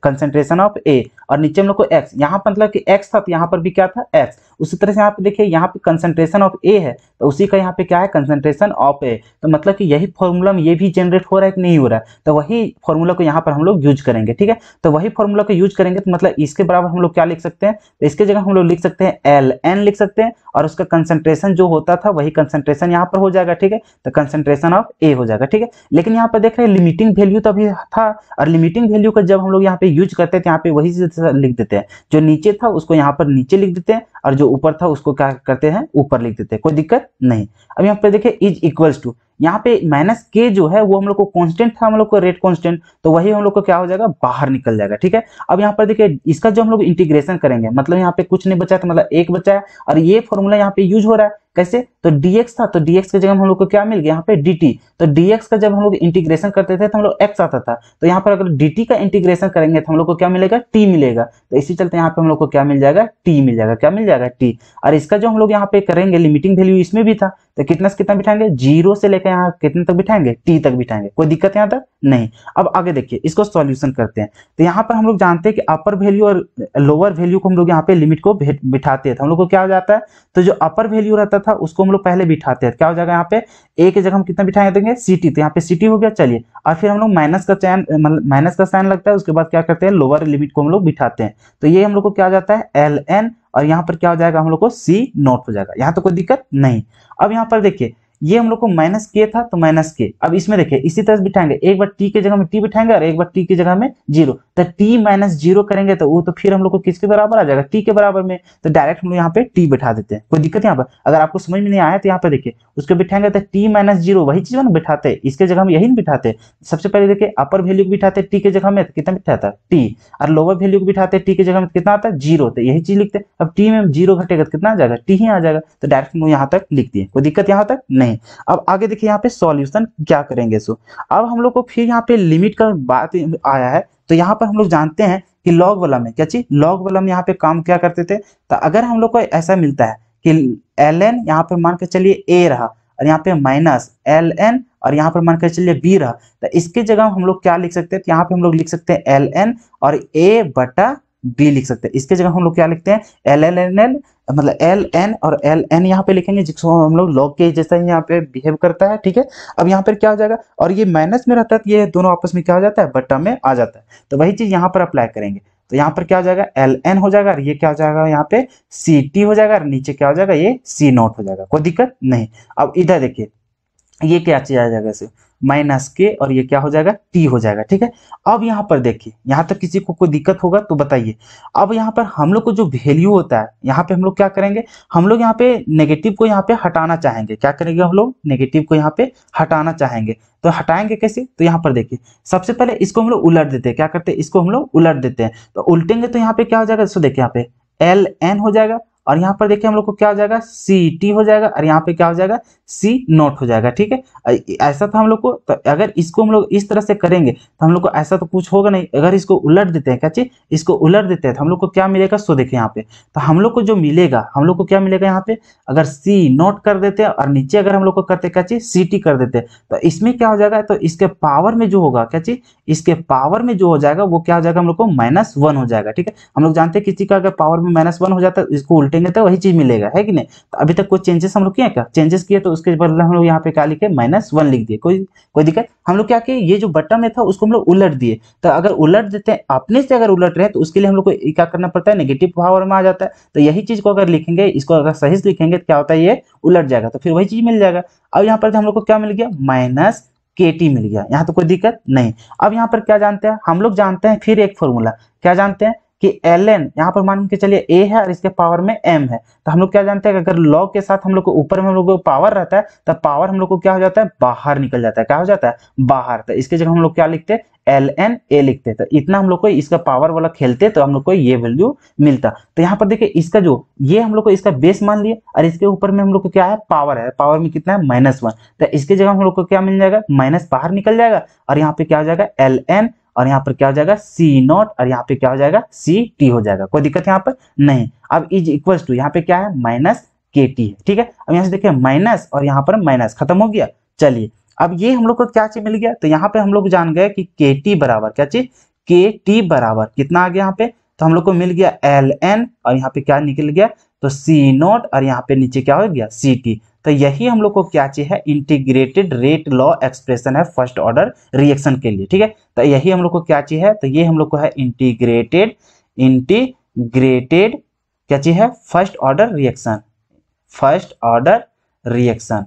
कंसेंट्रेशन ऑफ ए और नीचे हम लोग को एक्स यहाँ पर मतलब कि एक्स था तो यहाँ पर भी क्या था एक्स उसी तरह से यहाँ पे देखिए यहाँ पे कंसंट्रेशन ऑफ ए है तो उसी का यहाँ पे क्या है कंसंट्रेशन ऑफ a तो मतलब कि यही फॉर्मूला में ये भी जनरेट हो रहा है कि नहीं हो रहा है तो वही फॉर्मूला को यहाँ पर हम लोग यूज करेंगे ठीक है तो वही फॉर्मूला को यूज करेंगे तो मतलब इसके बराबर हम लोग क्या लिख सकते हैं तो इसके जगह हम लोग लिख सकते हैं एल एन लिख सकते हैं और उसका कंसेंट्रेशन जो होता था वही कंसंट्रेशन यहाँ पर हो जाएगा ठीक है तो कंसंट्रेशन ऑफ ए हो जाएगा ठीक है लेकिन यहाँ पर देख रहे हैं लिमिटिंग वैल्यू तो अभी था और लिमिटिंग वैल्यू का जब हम लोग यहाँ पे यूज करते थे यहाँ पे वही लिख देते हैं जो नीचे था उसको यहाँ पर नीचे लिख देते हैं और जो ऊपर था उसको क्या करते हैं ऊपर लिख देते हैं कोई दिक्कत नहीं अब यहाँ पर देखिए इज इक्वल्स टू यहाँ पे माइनस के जो है वो हम लोग को कांस्टेंट था हम लोग को रेट कांस्टेंट तो वही हम लोग को क्या हो जाएगा बाहर निकल जाएगा ठीक है अब यहाँ पर देखिए इसका जो हम लोग इंटीग्रेशन करेंगे मतलब यहाँ पे कुछ नहीं बचा है तो मतलब एक बचा है और ये फॉर्मूला यहाँ पे यूज हो रहा है कैसे तो dx था तो dx की जगह हम लोग को क्या मिल गया यहाँ पे dt तो dx का जब हम लोग इंटीग्रेशन करते थे तो हम लोग x आता था तो यहाँ पर अगर dt का इंटीग्रेशन करेंगे तो हम लोग को क्या मिलेगा t मिलेगा तो इसी चलते यहाँ पे हम लोग को क्या मिल जाएगा t मिल जाएगा क्या मिल जाएगा t और इसका जो हम लोग यहाँ पे करेंगे लिमिटिंग वैल्यू इसमें भी था तो कितना से कितना बिठाएंगे जीरो से लेकर यहाँ कितने तक बिठाएंगे टी तक बिठाएंगे कोई दिक्कत यहाँ तक नहीं अब आगे देखिए इसको सॉल्यूशन करते हैं तो यहाँ पर हम लोग जानते हैं कि अपर वैल्यू और लोअर वैल्यू को हम लोग यहाँ पे लिमिट को बिठाते तो हम लोग को क्या हो जाता है तो जो अपर वैल्यू रहता था उसको हम लोग पहले बिठाते हैं क्या हो जाएगा यहाँ पे ए की जगह हम कितना बिठाए देंगे सिटी तो यहाँ पे सिटी हो गया चलिए और फिर हम लोग माइनस का चैन माइनस मतलब का साइन लगता है उसके बाद क्या करते हैं लोअर लिमिट को हम लोग बिठाते हैं तो ये हम लोग को क्या हो जाता है एल एन और यहाँ पर क्या हो जाएगा हम लोग को सी नोट हो जाएगा यहाँ तो कोई दिक्कत नहीं अब यहां पर देखिए ये हम लोग को माइनस के था तो माइनस के अब इसमें देखिए इसी तरह से बिठाएंगे एक बार टी के जगह में टी बिठाएंगे और एक बार टी की जगह में जीरो तो टी माइनस जीरो करेंगे तो वो तो फिर हम लोग को किसके बराबर आ जाएगा टी के बराबर में तो डायरेक्ट हम लोग यहाँ पे टी बैठा देते हैं कोई दिक्कत यहाँ पर अगर आपको समझ में नहीं आया तो यहाँ पे देखिए उसको बिठाएंगे तो टी माइनस जीरो वही चीज ना बिठाते इसके जगह हम यही नहीं बिठाते सबसे पहले देखिए अपर वैल्यू को बिठाते टी के जगह में तो कितना बिठाता है टी और लोअर वैल्यू को बिठाते टी के जगह में तो कितना आता है जीरो तो यही चीज लिखते अब टी में जीरो घटेगा तो कितना आ जाएगा टी ही आ जाएगा तो डायरेक्ट हम लोग यहाँ तक लिख दिए कोई दिक्कत यहाँ तक नहीं नहीं अब आगे देखिए यहाँ पे सॉल्यूशन क्या करेंगे सो अब हम लोग को फिर यहाँ पे लिमिट का बात आया है तो यहाँ पर हम लोग जानते हैं कि लॉग वाला में क्या चीज लॉग वाला में यहाँ पे काम क्या करते थे तो अगर हम लोग को ऐसा मिलता है कि एल एन यहाँ पर मान के चलिए ए रहा और यहाँ पे माइनस एल एन और यहाँ पर मान के चलिए बी रहा तो इसके जगह हम लोग क्या लिख सकते हैं तो यहाँ पे हम लोग लिख सकते हैं एल एन और ए बटा डी लिख सकते हैं इसके जगह हम लोग क्या लिखते हैं एल एल एन एल मतलब एल एन और एल एन यहाँ पे लिखेंगे जिसको हम लोग लॉग के जैसा ही यहाँ पे बिहेव करता है ठीक है अब यहाँ पर क्या हो जाएगा और ये माइनस में रहता है तो ये दोनों आपस में क्या हो जाता है बटा में आ जाता है तो वही चीज यहाँ पर अप्लाई करेंगे तो यहाँ पर क्या हो जाएगा एल एन हो जाएगा और ये क्या हो जाएगा यहाँ पे सी टी हो जाएगा और नीचे क्या हो जाएगा ये सी नॉट हो जाएगा कोई दिक्कत नहीं अब इधर देखिए ये क्या चीज आ जाएगा इसे माइनस के और ये क्या हो जाएगा टी हो जाएगा ठीक है अब यहाँ पर देखिए यहाँ तक किसी को कोई दिक्कत होगा तो बताइए अब यहाँ पर हम लोग को जो वैल्यू होता है यहाँ पे हम लोग क्या करेंगे हम लोग यहाँ पे नेगेटिव को यहाँ पे हटाना चाहेंगे क्या करेंगे हम लोग नेगेटिव को यहाँ पे हटाना चाहेंगे तो हटाएंगे कैसे तो यहाँ पर देखिए सबसे पहले इसको हम लोग उलट देते हैं क्या करते हैं इसको हम लोग उलट देते हैं तो उल्टेंगे तो यहाँ पे क्या हो जाएगा इसको देखिए यहाँ पे एल एन हो जाएगा और यहाँ पर देखिए हम लोग को क्या हो जाएगा सी टी हो जाएगा और यहाँ पे क्या हो जाएगा सी नॉट हो जाएगा ठीक है ऐसा था हम लोग को तो अगर इसको हम लोग इस तरह से करेंगे तो हम लोग को ऐसा तो कुछ होगा नहीं अगर इसको उलट देते हैं क्या चीज इसको उलट देते हैं तो हम लोग को क्या मिलेगा सो देखिए यहाँ पे तो हम लोग को जो मिलेगा हम लोग को क्या मिलेगा यहाँ पे अगर सी नॉट कर देते हैं और नीचे अगर हम लोग को करते क्या चीज सी टी कर देते तो इसमें क्या हो जाएगा तो इसके पावर में जो होगा क्या चीज इसके पावर में जो हो जाएगा वो क्या हो जाएगा हम लोग को माइनस वन हो जाएगा ठीक है हम लोग जानते हैं किसी का अगर पावर में माइनस वन हो जाता है इसको उल्टे लेंगे तो वही चीज़ मिलेगा है कि नहीं तो अभी तक कोई चेंजेस हम लोग किए क्या चेंजेस किए तो उसके बदले हम लोग यहाँ पे क्या लिखे माइनस वन लिख दिए कोई कोई दिक्कत हम लोग क्या किए ये जो बटन है था उसको हम लोग उलट दिए तो अगर उलट देते हैं अपने से अगर उलट रहे तो उसके लिए हम लोग को क्या करना पड़ता है नेगेटिव पावर में आ जाता है तो यही चीज़ को अगर लिखेंगे इसको अगर सही से लिखेंगे तो क्या होता है ये उलट जाएगा तो फिर वही चीज़ मिल जाएगा अब यहाँ पर हम लोग को क्या मिल गया माइनस के टी मिल गया यहाँ तो कोई दिक्कत नहीं अब यहाँ पर क्या जानते हैं हम लोग जानते हैं फिर एक फॉर्मूला क्या जानते हैं कि एल एन यहाँ पर मान के चलिए ए है और इसके पावर में एम है तो हम लोग क्या जानते हैं अगर लॉग के साथ हम लोग को ऊपर में हम लोग को पावर रहता है तो पावर हम लोग को क्या हो जाता है बाहर निकल जाता है क्या हो जाता है बाहर तो इसके जगह हम लोग क्या लिखते हैं एल एन ए लिखते तो इतना हम लोग को इसका पावर वाला खेलते तो हम लोग को ये वैल्यू मिलता तो यहाँ पर देखिए इसका जो ये हम लोग को इसका बेस मान लिया और इसके ऊपर में हम लोग को क्या है पावर है पावर में कितना है माइनस वन तो इसके जगह हम लोग को क्या मिल जाएगा माइनस बाहर निकल जाएगा और यहाँ पे क्या हो जाएगा एल एन और यहाँ पर क्या हो जाएगा सी नॉट और यहाँ पे क्या हो जाएगा सी टी हो जाएगा कोई दिक्कत यहाँ पर नहीं अब इज इक्वल टू यहाँ पे क्या है माइनस के टी है ठीक है अब यहाँ से देखिए माइनस और यहाँ पर माइनस खत्म हो गया चलिए अब ये हम लोग को क्या चीज मिल गया तो यहाँ पे हम लोग जान गए कि के टी बराबर क्या चीज के टी बराबर कितना आ गया यहाँ पे तो हम लोग को मिल गया एल एन और यहाँ पे क्या निकल गया तो सी नॉट और यहाँ पे नीचे क्या हो गया सी टी तो यही हम लोग को क्या चाहिए है इंटीग्रेटेड रेट लॉ एक्सप्रेशन है फर्स्ट ऑर्डर रिएक्शन के लिए ठीक है तो यही हम लोग को क्या चाहिए है तो ये हम लोग को है इंटीग्रेटेड इंटीग्रेटेड क्या चाहिए है first order reaction first order reaction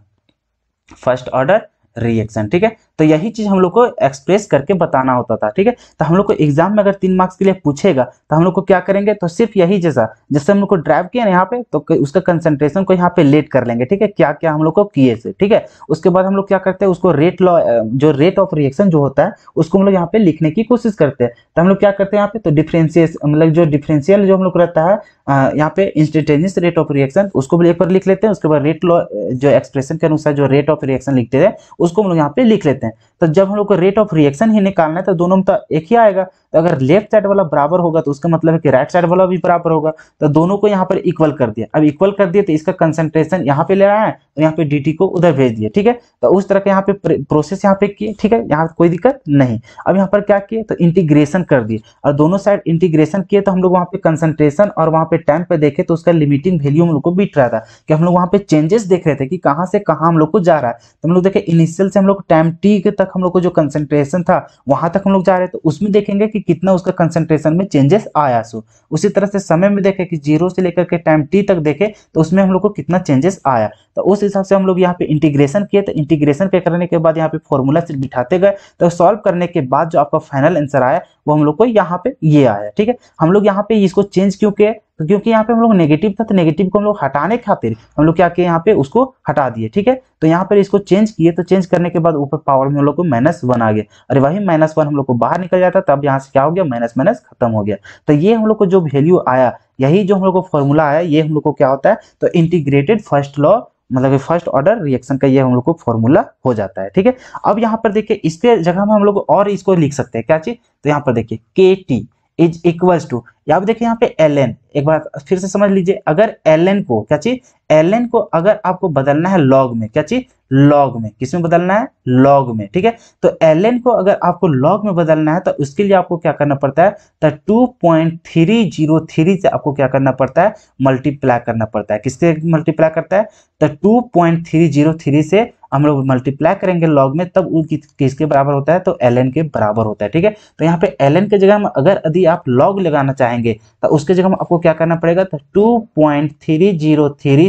first order reaction ठीक है तो यही चीज हम लोग को एक्सप्रेस करके बताना होता था ठीक है तो हम लोग को एग्जाम में अगर तीन मार्क्स के लिए पूछेगा तो हम लोग को क्या करेंगे तो सिर्फ यही जैसा जैसे हम लोग को ड्राइव किया ना यहाँ पे तो उसका कंसेंट्रेशन को यहाँ पे लेट कर लेंगे ठीक है क्या क्या हम लोग को किए से ठीक है उसके बाद हम लोग क्या करते हैं उसको रेट लॉ जो रेट ऑफ रिएक्शन जो होता है उसको हम लोग यहाँ पे लिखने की कोशिश करते हैं तो हम लोग क्या करते हैं यहाँ पे तो डिफ्रेंसिएस मतलब जो डिफ्रेंशियल जो हम लोग रहता है यहाँ पे इंस्टेंटेनियस रेट ऑफ रिएक्शन उसको भी एक बार लिख लेते हैं उसके बाद रेट लॉ जो एक्सप्रेशन के अनुसार जो रेट ऑफ रिएक्शन लिखते हैं उसको हम लोग यहाँ पे लिख लेते हैं देते हैं तो जब हम लोग को रेट ऑफ रिएक्शन ही निकालना है तो दोनों में तो एक ही आएगा तो अगर लेफ्ट साइड वाला बराबर होगा तो उसका मतलब है कि राइट साइड वाला भी बराबर होगा तो दोनों को यहाँ पर इक्वल कर दिया अब इक्वल कर दिया तो इसका कंसेंट्रेशन यहाँ पे ले रहा है और यहाँ पे डी को उधर भेज दिया ठीक है तो उस तरह के यहाँ पे प्रोसेस यहाँ पे किए ठीक है यहाँ कोई दिक्कत नहीं अब यहाँ पर क्या किए तो इंटीग्रेशन कर दिए और दोनों साइड इंटीग्रेशन किए तो हम लोग वहाँ पे कंसेंट्रेशन और वहाँ पे टाइम पे देखे तो उसका लिमिटिंग वैल्यू हम लोग को बीट रहा था कि हम लोग वहाँ पे चेंजेस देख रहे थे कि कहाँ से कहाँ हम लोग को जा रहा है तो हम लोग देखे इनिशियल से हम लोग टाइम टी तक हम लोग को जो कंसेंट्रेशन था वहां तक हम लोग जा रहे थे तो उसमें देखेंगे कि कितना उसका कंसंट्रेशन में चेंजेस आया सो उसी तरह से समय में देखें कि जीरो से लेकर के टाइम टी तक देखें तो उसमें हम लोग को कितना चेंजेस आया तो उस हिसाब से हम लोग यहाँ पे इंटीग्रेशन किए तो इंटीग्रेशन के करने के बाद यहाँ पे फॉर्मूला से बिठाते गए तो सॉल्व करने के बाद जो आपका फाइनल आंसर आया वो हम लोग को यहाँ पे ये आया ठीक है हम लोग यहाँ पे इसको चेंज क्यों किए तो क्योंकि यहाँ पे हम लोग नेगेटिव था तो नेगेटिव को हम लोग हटाने खातिर हम लोग क्या किए यहाँ पे उसको हटा दिए ठीक है तो यहाँ पर इसको चेंज किए तो चेंज करने के बाद ऊपर पावर में हम लोग को माइनस वन आ गया अरे वही माइनस वन हम लोग को बाहर निकल जाता तब यहाँ से क्या हो गया माइनस माइनस खत्म हो गया तो ये हम लोग को जो वैल्यू आया यही जो हम लोग को फॉर्मूला आया ये हम लोग को क्या होता है तो इंटीग्रेटेड फर्स्ट लॉ मतलब फर्स्ट ऑर्डर रिएक्शन का ये हम लोग को फॉर्मूला हो जाता है ठीक है अब यहाँ पर देखिए इसके जगह में हम लोग और इसको लिख सकते हैं क्या चीज तो यहाँ पर देखिए के टी इज इक्वल टू या देखिए यहाँ पे एल एन एक बार फिर से समझ लीजिए अगर एल एन को क्या चीज एल एन को अगर आपको बदलना है लॉग में क्या चीज लॉग में किसमें बदलना है लॉग में ठीक है तो एल एन को अगर आपको लॉग में बदलना है तो उसके लिए आपको क्या करना पड़ता है तो two point three zero three से आपको क्या करना पड़ता है मल्टीप्लाई करना पड़ता है किससे मल्टीप्लाई करता है तो two point three zero three से हम लोग मल्टीप्लाई करेंगे लॉग में तब वो किसके बराबर होता है तो एल के बराबर होता है ठीक है तो यहाँ पे एल के जगह हम अगर यदि आप लॉग लगाना चाहेंगे तो उसके जगह आपको क्या करना पड़ेगा तो टू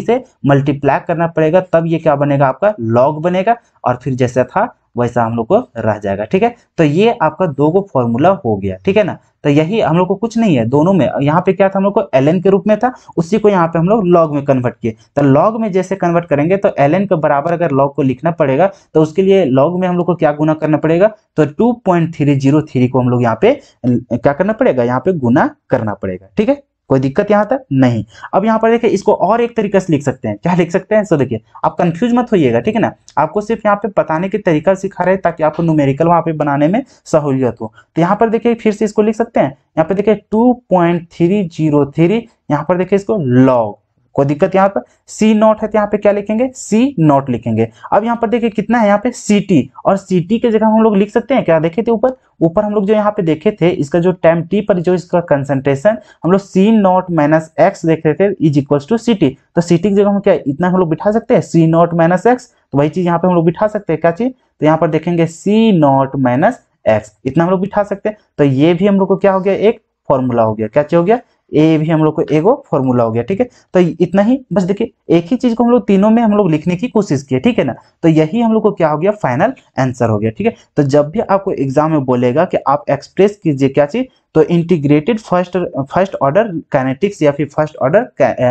से मल्टीप्लाई करना पड़ेगा तब ये क्या बनेगा आपका लॉग बनेगा और फिर जैसा था वैसा हम लोग को रह जाएगा ठीक है तो ये आपका दो गो फॉर्मूला हो गया ठीक है ना तो यही हम लोग को कुछ नहीं है दोनों में यहाँ पे क्या था हम लोग को एल के रूप में था उसी को यहाँ पे हम लोग लॉग में कन्वर्ट किए तो लॉग में जैसे कन्वर्ट करेंगे तो एल के बराबर अगर लॉग को लिखना पड़ेगा तो उसके लिए लॉग में हम लोग को क्या गुना करना पड़ेगा तो टू को हम लोग यहाँ पे क्या करना पड़ेगा यहाँ पे गुना करना पड़ेगा ठीक है कोई दिक्कत यहाँ तक नहीं अब यहाँ पर देखिए इसको और एक तरीके से लिख सकते हैं क्या लिख सकते हैं सो देखिए आप कंफ्यूज मत होइएगा ठीक है ना आपको सिर्फ यहाँ पे बताने के तरीका सिखा रहे ताकि आपको न्यूमेरिकल वहाँ पे बनाने में सहूलियत हो तो यहाँ पर देखिए फिर से इसको लिख सकते हैं यहाँ पर देखिए two point three zero three यहाँ पर देखिए इसको लॉग कोई दिक्कत यहाँ पर सी नॉट है तो यहाँ पे क्या लिखेंगे सी नॉट लिखेंगे अब यहाँ पर देखिए कितना है यहाँ पे सी टी और सी टी की जगह हम लोग लिख सकते हैं क्या देखे थे ऊपर ऊपर हम लोग जो यहाँ पे देखे थे इसका जो टाइम टी पर जो इसका कंसेंट्रेशन हम लोग सी नॉट माइनस एक्स देख रहे थे is equal to C T तो सी टी की जगह हम क्या इतना हम लोग बिठा सकते हैं सी नॉट माइनस एक्स तो वही चीज यहाँ पे हम लोग बिठा सकते हैं क्या चीज तो यहाँ पर देखेंगे सी नॉट माइनस एक्स इतना हम लोग बिठा सकते हैं तो ये भी हम लोग को क्या हो गया एक फॉर्मूला हो गया क्या चीज हो गया ए भी हम लोग को एगो फॉर्मूला हो गया ठीक है तो इतना ही बस देखिए एक ही चीज को हम लोग तीनों में हम लोग लिखने की कोशिश किए ठीक है ना तो यही हम लोग को क्या हो गया फाइनल आंसर हो गया ठीक है तो जब भी आपको एग्जाम में बोलेगा कि आप एक्सप्रेस कीजिए क्या चीज तो integrated first first order kinetics या फिर फर्स्ट ऑर्डर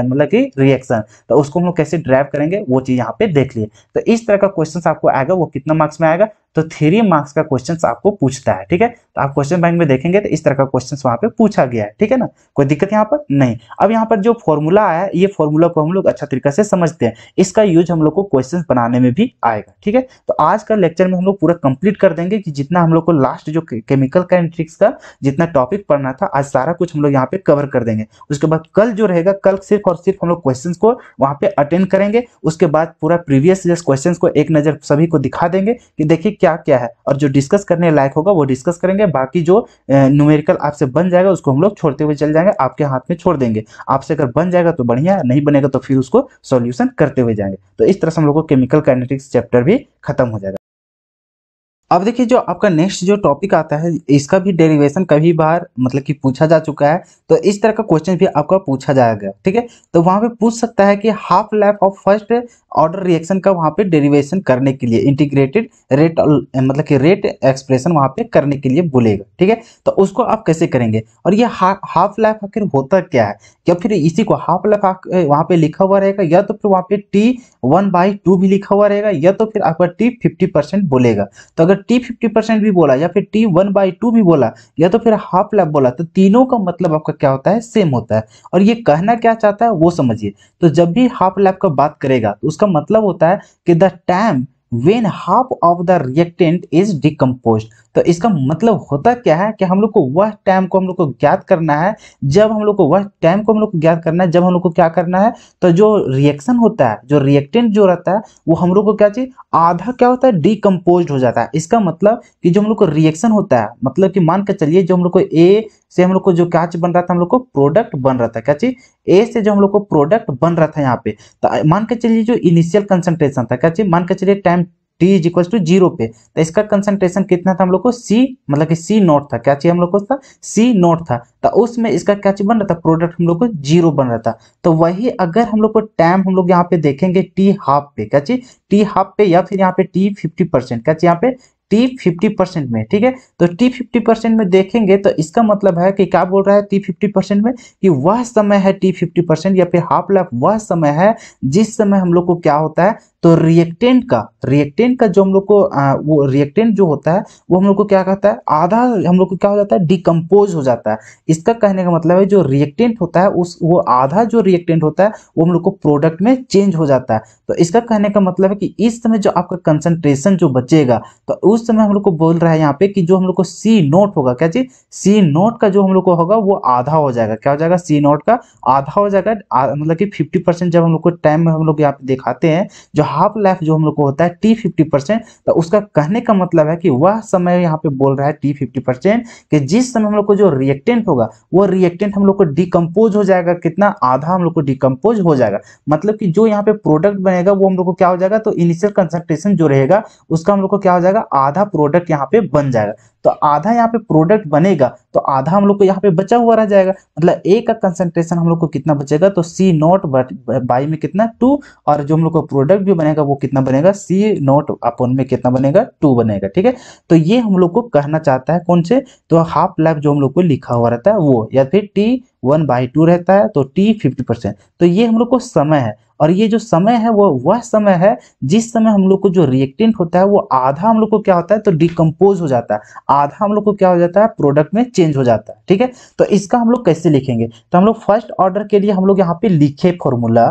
मतलब की रिएक्शन तो उसको हम लोग कैसे ड्राइव करेंगे वो चीज यहाँ पे देख लिए तो इस तरह का क्वेश्चन आपको आएगा वो कितना मार्क्स में आएगा तो थ्री मार्क्स का क्वेश्चन आपको पूछता है ठीक है तो आप क्वेश्चन बैंक में देखेंगे तो इस तरह का क्वेश्चन वहां पे पूछा गया है ठीक है ना कोई दिक्कत यहाँ पर नहीं अब यहाँ पर जो फॉर्मूला आया ये फॉर्मूला को हम लोग अच्छा तरीके से समझते हैं इसका यूज हम लोग को क्वेश्चन बनाने में भी आएगा ठीक है तो आज का लेक्चर में हम लोग पूरा कंप्लीट कर देंगे कि जितना हम लोग को लास्ट जो केमिकल कैंट्रिक्स का जितना टॉपिक पढ़ना था आज सारा कुछ हम लोग यहाँ पे कवर कर देंगे उसके बाद कल जो रहेगा कल सिर्फ और सिर्फ हम लोग क्वेश्चन को वहां पे अटेंड करेंगे उसके बाद पूरा प्रीवियस क्वेश्चन को एक नजर सभी को दिखा देंगे कि देखिए क्या क्या है और जो डिस्कस करने लायक होगा वो डिस्कस करेंगे बाकी जो न्यूमेरिकल आपसे बन जाएगा उसको हम लोग छोड़ते हुए चल जाएंगे आपके हाथ में छोड़ देंगे आपसे अगर बन जाएगा तो बढ़िया नहीं बनेगा तो फिर उसको सोल्यूशन करते हुए जाएंगे तो इस तरह से हम लोग को केमिकल काइनेटिक्स चैप्टर भी खत्म हो जाएगा अब देखिए जो आपका नेक्स्ट जो टॉपिक आता है इसका भी डेरिवेशन कभी बार मतलब कि पूछा जा चुका है तो इस तरह का क्वेश्चन भी आपका पूछा जाएगा ठीक है तो वहां पे पूछ सकता है कि half life of first order reaction का वहां पे डेरिवेशन करने के लिए इंटीग्रेटेड रेट मतलब कि रेट एक्सप्रेशन वहां पे करने के लिए बोलेगा ठीक है तो उसको आप कैसे करेंगे और ये हा, हाफ लाइफ आखिर होता क्या है या फिर इसी को हाफ लाइफ वहां पे लिखा हुआ रहेगा या तो फिर वहां पे टी वन बाई टू भी लिखा हुआ रहेगा या तो फिर आपका टी फिफ्टी परसेंट बोलेगा तो अगर अगर टी फिफ्टी परसेंट भी बोला या फिर टी वन बाई टू भी बोला या तो फिर हाफ लैप बोला तो तीनों का मतलब आपका क्या होता है सेम होता है और ये कहना क्या चाहता है वो समझिए तो जब भी हाफ लैप का बात करेगा तो उसका मतलब होता है कि the time when half of the reactant is decompose तो इसका मतलब होता क्या है कि हम लोग को वह टाइम को हम लोग को ज्ञात करना है जब हम लोग को वह टाइम को हम लोग को ज्ञात करना है जब हम लोग को क्या करना है तो जो रिएक्शन होता है जो रिएक्टेंट जो रहता है वो हम लोग को क्या चाहिए आधा क्या होता है डिकम्पोज हो जाता है इसका मतलब कि जो हम लोग को रिएक्शन होता है मतलब कि मान कर चलिए जो हम लोग को ए से हम लोग को जो क्या चीज बन रहा था हम लोग को प्रोडक्ट बन रहा था क्या चीज ए से जो हम लोग को प्रोडक्ट बन रहा था यहाँ पे तो मान के चलिए जो इनिशियल कंसेंट्रेशन था क्या चीज मान के चलिए time T is equal to zero पे तो इसका कंसेंट्रेशन कितना था हम लोग को सी मतलब कि सी नोट था क्या चीज हम लोग को था सी नोट था तो उसमें इसका क्या चीज बन रहा था प्रोडक्ट हम लोग को जीरो बन रहा था तो वही अगर हम लोग को टाइम हम लोग यहाँ पे देखेंगे टी हाफ पे क्या चीज टी हाफ पे या फिर यहाँ पे टी फिफ्टी परसेंट क्या चीज यहाँ पे टी फिफ्टी परसेंट में ठीक है तो टी फिफ्टी परसेंट में देखेंगे तो इसका मतलब है कि क्या बोल रहा है टी फिफ्टी परसेंट में कि वह समय है टी फिफ्टी परसेंट या फिर हाफ लाइफ वह समय है जिस समय हम लोग को क्या होता है तो रिएक्टेंट का रिएक्टेंट का जो हम लोग को आ, वो रिएक्टेंट जो होता है वो हम लोग को क्या कहता है आधा हम लोग को क्या हो जाता है डिकम्पोज हो जाता है इसका कहने का मतलब है जो रिएक्टेंट होता है उस वो आधा जो रिएक्टेंट होता है वो हम लोग को प्रोडक्ट में चेंज हो जाता है तो इसका कहने का मतलब है कि इस समय जो आपका कंसंट्रेशन जो बचेगा तो उस समय हम लोग को बोल रहा है यहाँ पे कि जो हम लोग को सी नोट होगा क्या जी सी नोट का जो हम लोग को होगा वो आधा हो जाएगा क्या हो जाएगा सी नोट का आधा हो जाएगा मतलब कि 50 परसेंट जब हम लोग को टाइम में हम लोग यहाँ पे दिखाते हैं जो हाफ लाइफ जो हम लोग को होता है टी फिफ्टी परसेंट तो उसका कहने का मतलब है कि वह समय यहाँ पे बोल रहा है टी फिफ्टी परसेंट कि जिस समय हम लोग को जो रिएक्टेंट होगा वो रिएक्टेंट हम लोग को डिकम्पोज हो जाएगा कितना आधा हम लोग को डिकम्पोज हो जाएगा मतलब कि जो यहाँ पे प्रोडक्ट बनेगा वो हम लोग को क्या हो जाएगा तो इनिशियल कंसेंट्रेशन जो रहेगा उसका हम लोग को क्या हो जाएगा आधा प्रोडक्ट यहाँ पे बन जाएगा तो आधा यहाँ पे प्रोडक्ट बनेगा तो आधा हम लोग को यहाँ पे बचा हुआ रह जाएगा मतलब ए का कंसंट्रेशन हम लोग को कितना बचेगा तो सी नॉट बाई में कितना टू और जो हम लोग को प्रोडक्ट भी बनेगा वो कितना बनेगा सी नॉट अपन में कितना बनेगा टू बनेगा ठीक है तो ये हम लोग को कहना चाहता है कौन से तो हाफ लाइफ जो हम लोग को लिखा हुआ रहता है वो या फिर टी वन बाई टू रहता है तो टी फिफ्टी परसेंट तो ये हम लोग को समय है और ये जो समय है वो वह समय है जिस समय हम लोग को जो रिएक्टेंट होता है वो आधा हम लोग को क्या होता है तो डिकम्पोज हो जाता है आधा हम लोग को क्या हो जाता है प्रोडक्ट में चेंज हो जाता है ठीक है तो इसका हम लोग कैसे लिखेंगे तो हम लोग फर्स्ट ऑर्डर के लिए हम लोग यहाँ पे लिखे फॉर्मूला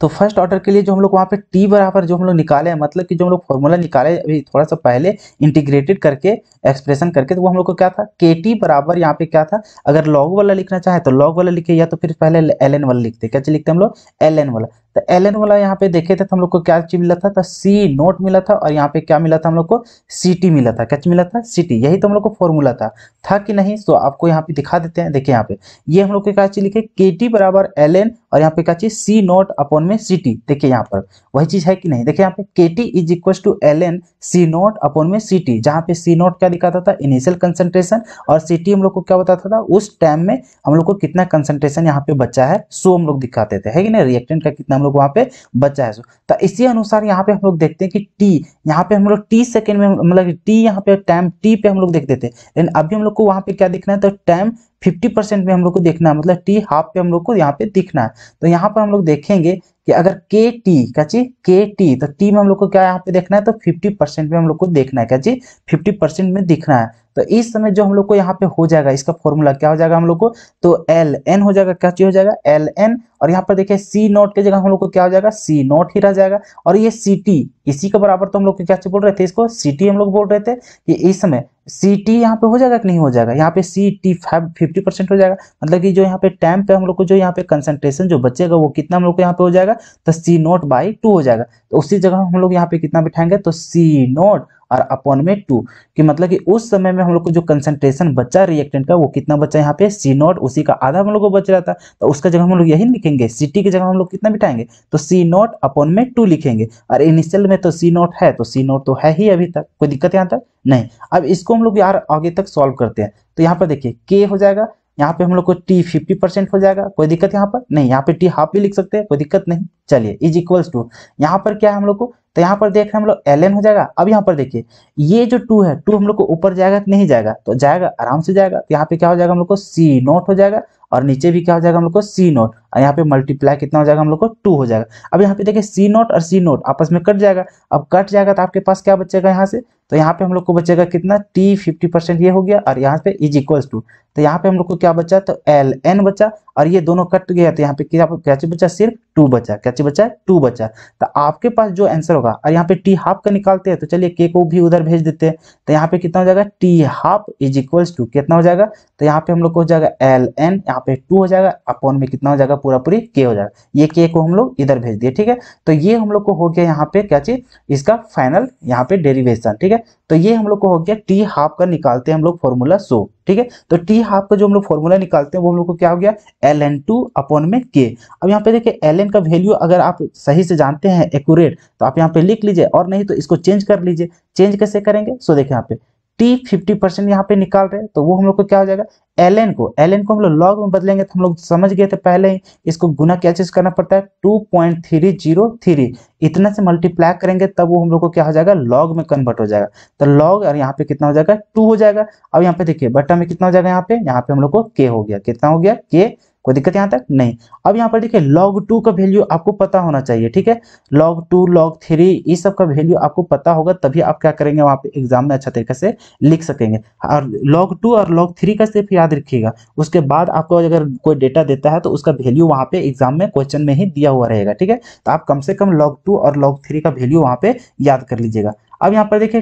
तो फर्स्ट ऑर्डर के लिए जो हम लोग वहाँ पे टी बराबर जो हम लोग निकाले हैं मतलब कि जो हम लोग फॉर्मूला निकाले अभी थोड़ा सा पहले इंटीग्रेटेड करके एक्सप्रेशन करके तो वो हम लोग को क्या था के टी बराबर यहाँ पे क्या था अगर लॉग वाला लिखना चाहे तो लॉग वाला लिखे या तो फिर पहले एल एन वाला लिखते कैसे लिखते हम लोग एल एन वाला तो एल एन वाला यहाँ पे देखे थे तो हम लोग को क्या चीज मिला था तो सी नोट मिला था और यहाँ पे क्या मिला था हम लोग को सी टी मिला था क्या मिला था सी टी यही तो हम लोग को फॉर्मूला था था कि नहीं तो आपको यहाँ पे दिखा देते हैं देखिए यहाँ पे ये हम लोग को क्या चीज लिखे के टी बराबर एल एन और यहाँ पे क्या चीज सी नोट अपॉन में सी टी देखिए यहाँ पर वही चीज है कि नहीं देखिए यहाँ पे K T is equal to L N C not upon में सी टी जहाँ पे सी नोट क्या दिखाता था इनिशियल कंसेंट्रेशन और सी टी हम लोग को क्या बताता था उस टाइम में हम लोग को कितना कंसेंट्रेशन यहाँ पे बचा है सो हम लोग दिखाते थे है कि नहीं रिएक्टेंट का कितना हम लोग वहां पे बचा है तो इसी अनुसार यहाँ पे हम लोग देखते हैं कि टी यहाँ पे हम लोग टी सेकेंड में मतलब टी यहाँ पे टाइम टी पे हम लोग देखते थे लेकिन अभी हम लोग को वहां पे क्या देखना है तो टाइम 50% परसेंट में हम लोग को देखना है मतलब टी हाफ पे हम लोग को यहाँ पे दिखना है तो यहाँ पर हम लोग देखेंगे कि अगर के टी क्या चीज के टी तो टी में हम लोग को क्या यहाँ पे देखना है तो 50% परसेंट में हम लोग को देखना है क्या चीज 50% परसेंट में दिखना है तो इस समय जो हम लोग को यहाँ पे हो जाएगा इसका फॉर्मूला क्या हो जाएगा हम लोग को तो एल एन हो जाएगा क्या चीज हो जाएगा एल एन और यहाँ पर देखिए सी नॉट की जगह हम लोग को क्या हो जाएगा सी नॉट ही रह जाएगा और ये सी टी इसी के बराबर तो हम लोग क्या बोल रहे थे इसको सी टी हम लोग बोल रहे थे कि इस समय सी टी यहाँ पे हो जाएगा कि नहीं हो जाएगा यहाँ पे C T five fifty percent हो जाएगा मतलब कि जो यहाँ पे टाइम पे हम लोग को जो यहाँ पे कंसंट्रेशन जो बचेगा वो कितना हम लोग को यहाँ पे हो जाएगा तो सी नोट बाई टू हो जाएगा तो उसी जगह हम लोग यहाँ पे कितना बिठाएंगे तो सी नोट और अपॉन में टू कि मतलब कि उस समय में हम लोग को जो कंसंट्रेशन बचा रिएक्टेंट का वो कितना बचा यहाँ पे सी नॉट उसी का आधा हम लोग को बच रहा था तो उसका जगह हम लोग यही लिखेंगे सी टी की जगह हम लोग कितना बिठाएंगे तो सी नॉट अपॉन में टू लिखेंगे और इनिशियल में तो सी नॉट है तो सी नॉट तो है ही अभी तक कोई दिक्कत यहाँ तक नहीं अब इसको हम लोग यार आगे तक सॉल्व करते हैं तो यहाँ पर देखिए के हो जाएगा यहाँ पे हम लोग को टी फिफ्टी परसेंट हो जाएगा कोई दिक्कत यहाँ पर नहीं यहाँ पे टी हाफ भी लिख सकते हैं कोई दिक्कत नहीं चलिए इज इक्वल्स टू यहाँ पर क्या है हम लोग को तो यहाँ पर देख रहे हैं हम लोग एल एन हो जाएगा अब यहाँ पर देखिए ये जो टू है टू हम लोग को ऊपर जाएगा कि नहीं जाएगा तो जाएगा आराम से जाएगा तो यहाँ पे क्या हो जाएगा हम लोग को सी नोट हो जाएगा और नीचे भी क्या हो जाएगा हम लोग को सी नोट यहाँ पे मल्टीप्लाई कितना हो जाएगा हम लोग को टू हो जाएगा अब यहाँ पे देखिए सी नोट और सी नोट आपस में कट जाएगा अब कट जाएगा तो आपके पास क्या बचेगा यहाँ से तो यहाँ पे हम लोग को बचेगा कितना टी फिफ्टी परसेंट ये हो गया और यहाँ पे इज इक्वल्स टू तो यहाँ पे हम लोग को क्या बचा तो एल एन बचा और ये दोनों कट गया तो यहाँ पे क्या क्या चीज बचा सिर्फ टू बचा क्या चीज बचा टू बचा तो आपके पास जो आंसर होगा और यहाँ पे टी हाफ का निकालते हैं तो चलिए के को भी उधर भेज देते हैं तो यहाँ पे कितना हो जाएगा T half is equals to कितना हो जाएगा तो यहाँ पे हम लोग को हो जाएगा एल एन यहाँ पे टू हो जाएगा अपॉन में कितना हो जाएगा पूरा पूरी के हो जाएगा ये के को हम लोग इधर भेज दिए ठीक है तो ये हम लोग को हो गया यहाँ पे क्या चीज इसका फाइनल यहाँ पे डेरिवेशन ठीक है तो ये हम लोग को हो गया टी हाफ का निकालते हैं हम लोग फॉर्मूला सो ठीक है तो टी हाफ का जो हम लोग फॉर्मूला निकालते हैं वो हम लोग को क्या हो गया एल एन टू अपॉन में के अब यहाँ पे देखिए एल एन का वैल्यू अगर आप सही से जानते हैं एक्यूरेट तो आप यहाँ पे लिख लीजिए और नहीं तो इसको चेंज कर लीजिए चेंज कैसे करेंगे सो देखिए यहाँ पे टी फिफ्टी परसेंट यहाँ पे निकाल रहे हैं तो वो हम लोग को क्या हो जाएगा एल एन को एल एन को हम लोग लॉग में बदलेंगे तो हम लोग समझ गए थे पहले ही इसको गुना क्या चीज करना पड़ता है two point three zero three इतना से मल्टीप्लाई करेंगे तब वो हम लोग को क्या हो जाएगा लॉग में कन्वर्ट हो जाएगा तो लॉग और यहाँ पे कितना हो जाएगा टू हो जाएगा अब यहाँ पे देखिए बटन में कितना हो जाएगा यहाँ पे यहाँ पे हम लोग को के हो गया कितना हो गया के कोई दिक्कत यहाँ तक नहीं अब यहाँ पर देखिए लॉग टू का वैल्यू आपको पता होना चाहिए ठीक है लॉग टू लॉग थ्री इस सब का वैल्यू आपको पता होगा तभी आप क्या करेंगे वहाँ पे एग्जाम में अच्छा तरीके से लिख सकेंगे और लॉग टू और लॉग थ्री का सिर्फ याद रखिएगा उसके बाद आपको अगर कोई डेटा देता है तो उसका वैल्यू वहाँ पे एग्जाम में क्वेश्चन में ही दिया हुआ रहेगा ठीक है तो आप कम से कम लॉग टू और लॉग थ्री का वैल्यू वहाँ पे याद कर लीजिएगा अब यहाँ पर देखिए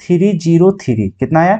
थ्री कितना आया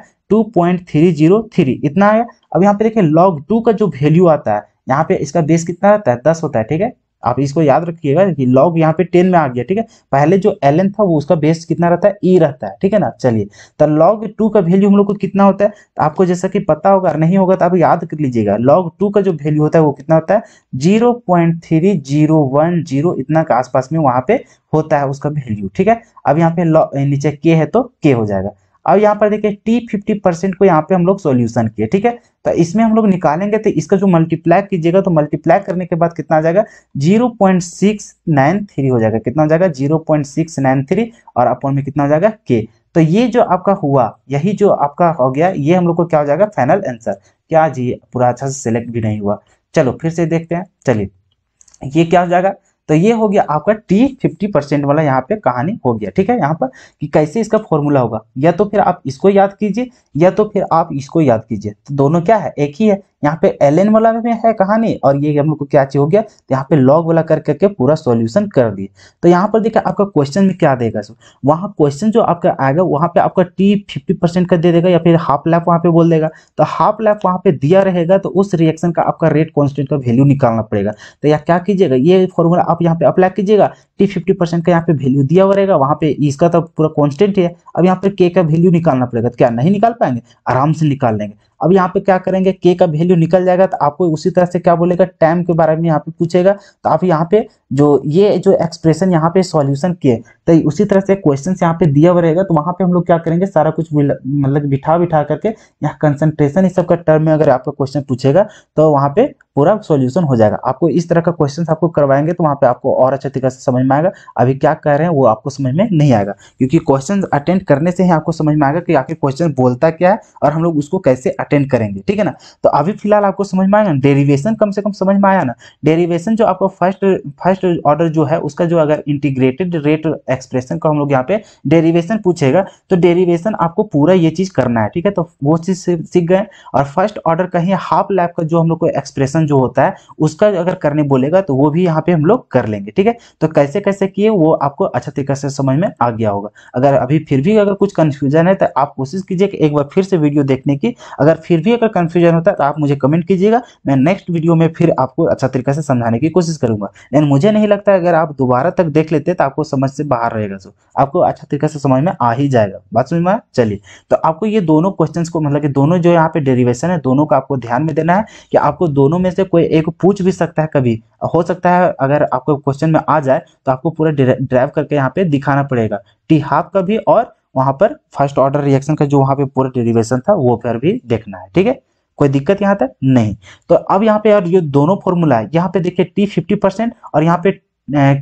थ्री इतना आया अब यहाँ पे देखिए लॉग टू का जो वैल्यू आता है यहाँ पे इसका बेस कितना रहता है दस होता है ठीक है आप इसको याद रखिएगा कि लॉग यहाँ पे टेन में आ गया ठीक है पहले जो एल था वो उसका बेस कितना रहता है ई e रहता है ठीक है ना चलिए तो लॉग टू का वैल्यू हम लोग को कितना होता है तो आपको जैसा कि पता होगा नहीं होगा तो आप याद कर लीजिएगा लॉग टू का जो वैल्यू होता है वो कितना होता है zero point three zero one zero इतना के आसपास में वहां पे होता है उसका वैल्यू ठीक है अब यहाँ पे नीचे के है तो के हो जाएगा अब यहाँ पर देखिए T 50 परसेंट को यहाँ पे हम लोग सोल्यूशन किए ठीक है तो इसमें हम लोग निकालेंगे तो इसका जो मल्टीप्लाई कीजिएगा तो मल्टीप्लाई करने के बाद कितना जाएगा zero point six nine three हो जाएगा कितना हो जाएगा zero point six nine three और अपॉन में कितना हो जाएगा के तो ये जो आपका हुआ यही जो आपका हो गया ये हम लोग को क्या हो जाएगा फाइनल आंसर क्या जी पूरा अच्छा से सिलेक्ट भी नहीं हुआ चलो फिर से देखते हैं चलिए ये क्या हो जाएगा तो ये हो गया आपका टी फिफ्टी परसेंट वाला यहाँ पे कहानी हो गया ठीक है यहाँ पर कि कैसे इसका फॉर्मूला होगा या तो फिर आप इसको याद कीजिए या तो फिर आप इसको याद कीजिए तो दोनों क्या है एक ही है यहाँ पे एल वाला में है कहानी और ये हम लोग को क्या चाहिए हो गया तो यहाँ पे लॉग वाला कर करके पूरा सॉल्यूशन कर दिए तो यहाँ पर देखिए आपका क्वेश्चन में क्या देगा सर वहाँ क्वेश्चन जो आपका आएगा वहाँ पे आपका टी फिफ्टी परसेंट का दे देगा या फिर हाफ लैप वहाँ पे बोल देगा तो हाफ लैप वहाँ पे दिया रहेगा तो उस रिएक्शन का आपका रेट कॉन्स्टेंट का वैल्यू निकालना पड़ेगा तो यहाँ क्या कीजिएगा ये फॉर्मूला आप आप यहाँ पे अप्लाई कीजिएगा टी फिफ्टी परसेंट का यहाँ पे वैल्यू दिया हुआ रहेगा वहाँ पे इसका तो पूरा कॉन्स्टेंट है अब यहाँ पे के का वैल्यू निकालना पड़ेगा तो क्या नहीं निकाल पाएंगे आराम से निकाल लेंगे अब यहाँ पे क्या करेंगे के का वैल्यू निकल जाएगा तो आपको उसी तरह से क्या बोलेगा टाइम के बारे में यहाँ पे पूछेगा तो आप यहाँ पे जो ये जो एक्सप्रेशन यहाँ पे सॉल्यूशन किए तो उसी तरह से क्वेश्चन यहाँ पे दिया हुआ रहेगा तो वहाँ पे हम लोग क्या करेंगे सारा कुछ मतलब बिठा बिठा करके यहाँ कंसंट्रेशन इस सब टर्म में अगर आपका क्वेश्चन पूछेगा तो वहाँ पे पूरा सॉल्यूशन हो जाएगा आपको इस तरह का क्वेश्चन आपको करवाएंगे तो वहाँ पे आपको और अच्छे तरीके से समझ में आएगा अभी क्या कह रहे हैं वो आपको समझ में नहीं आएगा क्योंकि क्वेश्चन अटेंड करने से ही आपको समझ में आएगा कि आखिर क्वेश्चन बोलता क्या है और हम लोग उसको कैसे अटेंड करेंगे ठीक है ना तो अभी फिलहाल आपको समझ में आएगा ना डेरिवेशन कम से कम समझ में आया ना डेरिवेशन जो आपको फर्स्ट फर्स्ट ऑर्डर जो है उसका जो अगर इंटीग्रेटेड रेट एक्सप्रेशन का हम लोग यहाँ पे डेरिवेशन पूछेगा तो डेरिवेशन आपको पूरा ये चीज़ करना है ठीक है तो वो चीज़ सीख गए और फर्स्ट ऑर्डर कहीं हाफ लैब का जो हम लोग को एक्सप्रेशन जो होता है उसका अगर करने बोलेगा तो वो भी यहाँ पे हम लोग कर लेंगे ठीक है तो कैसे कैसे किए वो आपको अच्छा तरीके से समझ में आ गया होगा अगर अभी फिर भी अगर कुछ कंफ्यूजन है तो आप कोशिश कीजिए कि एक बार फिर से वीडियो देखने की अगर फिर भी अगर कन्फ्यूजन होता है तो आप मुझे कमेंट कीजिएगा मैं नेक्स्ट वीडियो में फिर आपको अच्छा तरीके से समझाने की कोशिश करूंगा लेकिन मुझे नहीं लगता अगर आप दोबारा तक देख लेते तो आपको समझ से बाहर रहेगा सो आपको अच्छा तरीके से समझ में आ ही जाएगा बात सुन में चलिए तो आपको ये दोनों क्वेश्चन को मतलब कि दोनों जो यहाँ पे डेरिवेशन है दोनों का आपको ध्यान में देना है कि आपको दोनों में से कोई एक पूछ भी सकता है कभी हो सकता है अगर आपको क्वेश्चन में आ जाए तो आपको पूरा ड्राइव करके यहाँ पे दिखाना पड़ेगा टी हाफ का भी और वहां पर फर्स्ट ऑर्डर रिएक्शन का जो वहां पे पूरा डेरिवेशन था वो फिर भी देखना है ठीक है कोई दिक्कत यहाँ तक नहीं तो अब यहाँ पे और ये दोनों फॉर्मूला है यहाँ पे देखिए टी फिफ्टी परसेंट और यहाँ पे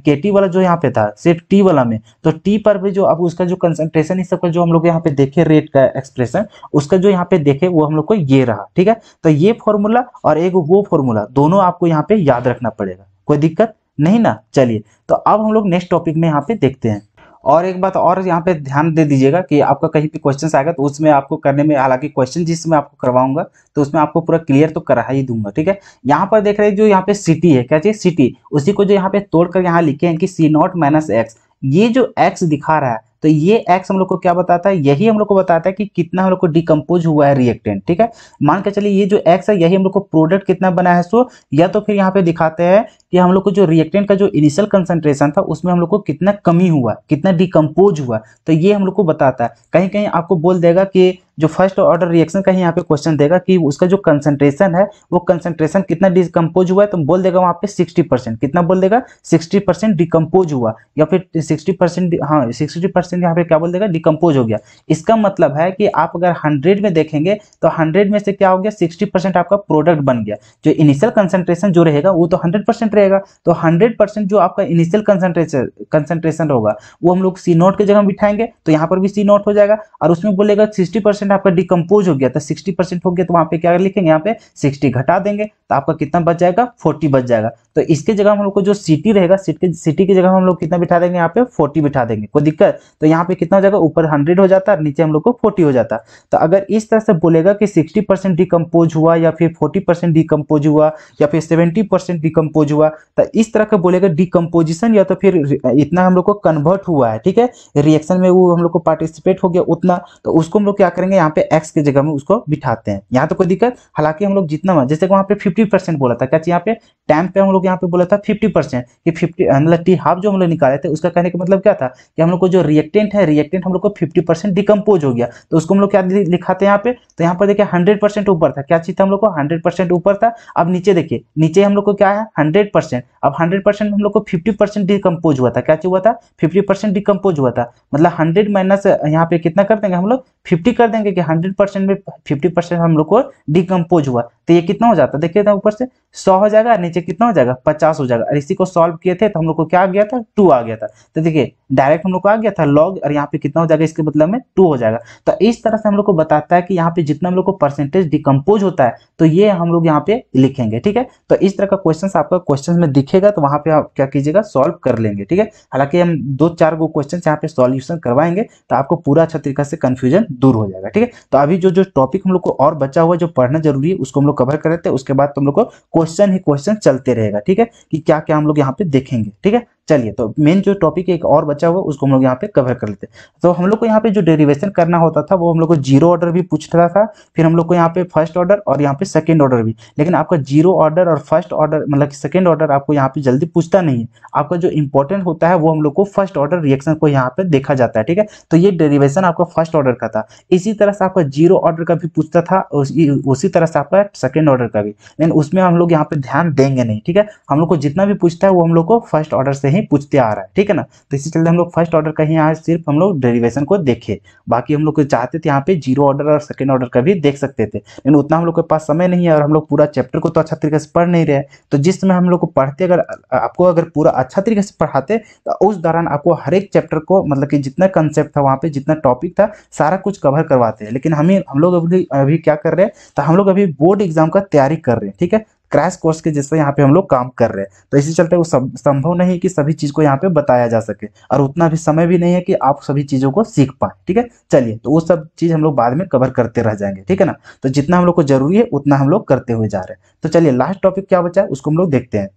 के टी वाला जो यहाँ पे था सिर्फ टी वाला में तो टी पर भी जो अब उसका जो कंसंट्रेशन इस सबका जो हम लोग यहाँ पे देखे रेट का एक्सप्रेशन उसका जो यहाँ पे देखे वो हम लोग को ये रहा ठीक है तो ये फॉर्मूला और एक वो फॉर्मूला दोनों आपको यहाँ पे याद रखना पड़ेगा कोई दिक्कत नहीं ना चलिए तो अब हम लोग नेक्स्ट टॉपिक में यहाँ पे देखते हैं और एक बात और यहाँ पे ध्यान दे दीजिएगा कि आपका कहीं पे क्वेश्चन आएगा तो उसमें आपको करने में हालांकि क्वेश्चन जिसमें आपको करवाऊंगा तो उसमें आपको पूरा क्लियर तो करा ही दूंगा ठीक है यहाँ पर देख रहे हैं जो यहाँ पे सिटी है क्या चाहिए सिटी उसी को जो यहाँ पे तोड़कर यहाँ लिखे हैं कि सी नॉट माइनस एक्स ये जो एक्स दिखा रहा है तो ये एक्स हम लोग को क्या बताता है यही हम लोग को बताता है कि कितना हम लोग को डिकम्पोज हुआ है रिएक्टेंट ठीक है मान के चलिए ये जो एक्स है यही हम लोग को प्रोडक्ट कितना बना है सो या तो फिर यहाँ पे दिखाते हैं कि हम लोग को जो रिएक्टेंट का जो इनिशियल कंसंट्रेशन था उसमें हम लोग को कितना कमी हुआ कितना डिकम्पोज हुआ तो ये हम लोग को बताता है कहीं कहीं आपको बोल देगा कि जो फर्स्ट ऑर्डर रिएक्शन का ही यहाँ पे क्वेश्चन देगा कि उसका जो कंसंट्रेशन है वो कंसंट्रेशन कितना डिकम्पोज हुआ है तो बोल देगा वहाँ पे सिक्सटी परसेंट कितना बोल देगा सिक्सटी परसेंट डिकम्पोज हुआ या फिर सिक्सटी परसेंट हाँ सिक्सटी परसेंट यहाँ पे क्या बोल देगा डिकम्पोज हो गया इसका मतलब है कि आप अगर हंड्रेड में देखेंगे तो हंड्रेड में से क्या हो गया सिक्सटी परसेंट आपका प्रोडक्ट बन गया जो इनिशियल कंसेंट्रेशन जो रहेगा वो तो हंड्रेड परसेंट रहेगा तो हंड्रेड परसेंट जो आपका इनिशियल कंसेंट्रेशन होगा वो हम लोग सी नोट की जगह बिठाएंगे तो यहाँ पर भी सी नोट हो जाएगा और उसमें बोलेगा सिक्सटी परसेंट परसेंट आपका डिकम्पोज हो गया था तो सिक्सटी परसेंट हो गया तो वहाँ पे क्या लिखेंगे यहाँ पे सिक्सटी घटा देंगे तो आपका कितना बच जाएगा फोर्टी बच जाएगा तो इसके जगह हम लोग को जो सिटी रहेगा सिटी की जगह हम लोग कितना बिठा देंगे यहाँ पे फोर्टी बिठा देंगे कोई दिक्कत तो यहाँ पे कितना हो जाएगा ऊपर हंड्रेड हो जाता है नीचे हम लोग को फोर्टी हो जाता तो अगर इस तरह से बोलेगा कि सिक्सटी परसेंट डिकम्पोज हुआ या फिर फोर्टी परसेंट डिकम्पोज हुआ या फिर सेवेंटी परसेंट डिकम्पोज हुआ तो इस तरह का बोलेगा डिकम्पोजिशन या तो फिर इतना हम लोग को कन्वर्ट हुआ है ठीक है रिएक्शन में वो हम लोग को पार्टिसिपेट हो गया उतना तो उसको हम लोग क्या करेंगे यहाँ पे एक्स की जगह में उसको बिठाते हैं यहाँ तो कोई दिक्कत हालांकि हम लोग जितना जैसे वहाँ पे फिफ्टी परसेंट बोला था क्या यहाँ पे टाइम पे हम लोग यहाँ पे बोला था फिफ्टी परसेंट कि फिफ्टी मतलब टी हाफ जो हम लोग निकाले थे उसका कहने का मतलब क्या था कि हम लोग को जो रिएक्टेंट है रिएक्टेंट हम लोग को फिफ्टी परसेंट डिकम्पोज हो गया तो उसको हम लोग क्या लिखाते हैं यहाँ पे तो यहाँ पर देखिए हंड्रेड परसेंट ऊपर था क्या चीज था हम लोग को हंड्रेड परसेंट ऊपर था अब नीचे देखिए नीचे हम लोग को क्या है हंड्रेड परसेंट अब हंड्रेड परसेंट हम लोग को फिफ्टी परसेंट डिकम्पोज हुआ था क्या चीज हुआ था फिफ्टी परसेंट डिकम्पोज हुआ था मतलब हंड्रेड माइनस यहाँ पे कितना कर देंगे हम लोग फिफ्टी कर देंगे क्योंकि हंड्रेड परसेंट में फिफ्टी परसेंट हम लोग को डिकम्पोज हुआ तो ये कितना हो जाता है देखिए ऊपर से सौ हो जाएगा नीचे कितना हो जाएगा पचास हो जाएगा और इसी को सॉल्व किए थे तो हम लोग को क्या आ गया था टू आ गया था तो देखिए डायरेक्ट हम लोग को आ गया था लॉग और यहाँ पे कितना हो जाएगा इसके मतलब में टू हो जाएगा तो इस तरह से हम लोग को बताता है कि यहाँ पे जितना हम लोग को परसेंटेज डिकम्पोज होता है तो ये हम लोग यहाँ पे लिखेंगे ठीक है तो इस तरह का क्वेश्चन आपका क्वेश्चन में दिखेगा तो वहां पर आप क्या कीजिएगा सॉल्व कर लेंगे ठीक है हालांकि हम दो चार गो क्वेश्चन यहाँ पे सोल्यूशन करवाएंगे तो आपको पूरा अच्छा तरीका से कन्फ्यूजन दूर हो जाएगा ठीक है तो अभी जो जो टॉपिक हम लोग को और बचा हुआ जो पढ़ना जरूरी है उसको हम लोग कवर कर रहे थे उसके बाद तो हम लोग को क्वेश्चन ही क्वेश्चन चलते रहेगा ठीक है कि क्या क्या हम लोग यहाँ पे देखेंगे ठीक है चलिए तो मेन जो टॉपिक एक और बचा हुआ उसको हम लोग यहाँ पे कवर कर लेते हैं तो हम लोग को यहाँ पे जो डेरिवेशन करना होता था वो हम लोग को जीरो ऑर्डर भी पूछ रहा था फिर हम लोग को यहाँ पे फर्स्ट ऑर्डर और यहाँ पे सेकेंड ऑर्डर भी लेकिन आपका जीरो ऑर्डर और फर्स्ट ऑर्डर मतलब सेकेंड ऑर्डर आपको यहाँ पे जल्दी पूछता नहीं है आपका जो इंपॉर्टेंट होता है वो हम लोग को फर्स्ट ऑर्डर रिएक्शन को यहाँ पे देखा जाता है ठीक है तो ये डेरिवेशन आपका फर्स्ट ऑर्डर का था इसी तरह से आपका जीरो ऑर्डर का भी पूछता था उसी तरह से आपका सेकेंड ऑर्डर का भी लेकिन उसमें हम लोग यहाँ पे ध्यान देंगे नहीं ठीक है हम लोग को जितना भी पूछता है वो हम लोग को फर्स्ट ऑर्डर से ही ही पूछते आ रहा है ठीक है ना तो इसी चलते हम लोग फर्स्ट ऑर्डर का ही यहाँ सिर्फ हम लोग डेरिवेशन को देखे बाकी हम लोग चाहते थे यहाँ पे जीरो ऑर्डर और सेकेंड ऑर्डर का भी देख सकते थे लेकिन उतना हम लोग के पास समय नहीं है और हम लोग पूरा चैप्टर को तो अच्छा तरीके से पढ़ नहीं रहे तो जिस समय हम लोग को पढ़ते अगर आपको अगर पूरा अच्छा तरीके से पढ़ाते तो उस दौरान आपको हर एक चैप्टर को मतलब कि जितना कंसेप्ट था वहाँ पे जितना टॉपिक था सारा कुछ कवर करवाते हैं लेकिन हमें हम लोग अभी अभी क्या कर रहे हैं तो हम लोग अभी बोर्ड एग्जाम का तैयारी कर रहे हैं ठीक है क्रैश कोर्स के जैसे यहाँ पे हम लोग काम कर रहे हैं तो इसी चलते वो संभव नहीं है कि सभी चीज़ को यहाँ पे बताया जा सके और उतना भी समय भी नहीं है कि आप सभी चीज़ों को सीख पाए ठीक है चलिए तो वो सब चीज़ हम लोग बाद में कवर करते रह जाएंगे ठीक है ना तो जितना हम लोग को जरूरी है उतना हम लोग करते हुए जा रहे हैं तो चलिए लास्ट टॉपिक क्या बचा है उसको हम लोग देखते हैं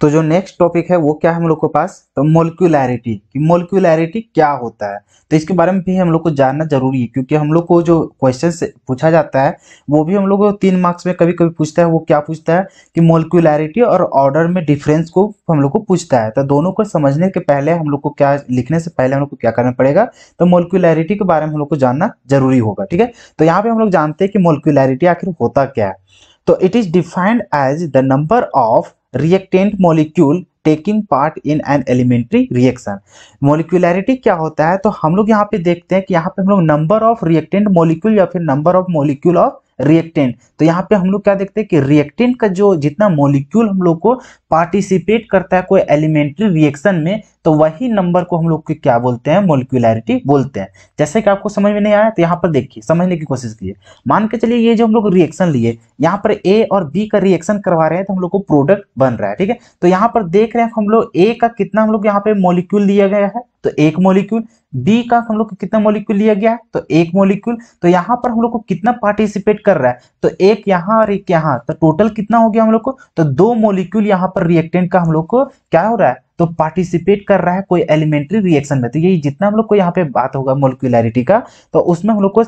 तो जो नेक्स्ट टॉपिक है वो क्या है हम लोग के पास तो मोलिकुलरिटी कि मोलिकुलरिटी क्या होता है तो इसके बारे में भी हम लोग को जानना जरूरी है क्योंकि हम लोग को जो क्वेश्चन पूछा जाता है वो भी हम लोग को तीन मार्क्स में कभी कभी पूछता है वो क्या पूछता है कि मोलिकुलरिटी और ऑर्डर में डिफरेंस को हम लोग को पूछता है तो दोनों को समझने के पहले हम लोग को क्या लिखने से पहले हम लोग को क्या करना पड़ेगा तो मोलिकुलरिटी के बारे में हम लोग को जानना जरूरी होगा ठीक है तो यहाँ पे हम लोग जानते हैं कि मोलिकुलरिटी आखिर होता क्या है तो it is defined as the number of reactant molecule taking part in an elementary reaction molecularity क्या होता है तो हम लोग यहाँ पे देखते हैं कि यहाँ पे हम लोग नंबर ऑफ रिएक्टेंट मॉलिक्यूल या फिर number of molecule of reactant तो यहाँ पे हम लोग क्या देखते हैं कि रिएक्टेंट का जो जितना मॉलिक्यूल हम लोग को पार्टिसिपेट करता है कोई एलिमेंट्री रिएक्शन में तो वही नंबर को हम लोग के क्या बोलते हैं मोलिकुलरिटी बोलते हैं जैसे कि आपको समझ में नहीं आया तो यहाँ पर देखिए समझने की कोशिश कीजिए मान के चलिए ये जो हम लोग रिएक्शन लिए यहाँ पर ए और बी का रिएक्शन करवा रहे हैं तो हम लोग को प्रोडक्ट बन रहा है ठीक है तो यहाँ पर देख रहे हैं हम लोग ए का कितना हम लोग यहाँ पे मोलिक्यूल दिया गया है तो एक मोलिक्यूल बी का हम लोग को कितना मोलिक्यूल लिया गया तो एक मोलिक्यूल तो यहाँ पर हम लोग को कितना पार्टिसिपेट कर रहा है तो एक यहाँ और एक यहाँ तो टोटल कितना हो गया हम लोग को तो दो मोलिक्यूल यहाँ पर रिएक्टेंट का हम लोग को क्या हो रहा है तो पार्टिसिपेट कर रहा है कोई एलिमेंट्री रिएक्शन में तो यही जितना हम लोग को यहाँ पे बात होगा मोलिकुलरिटी का तो उसमें हम लोग को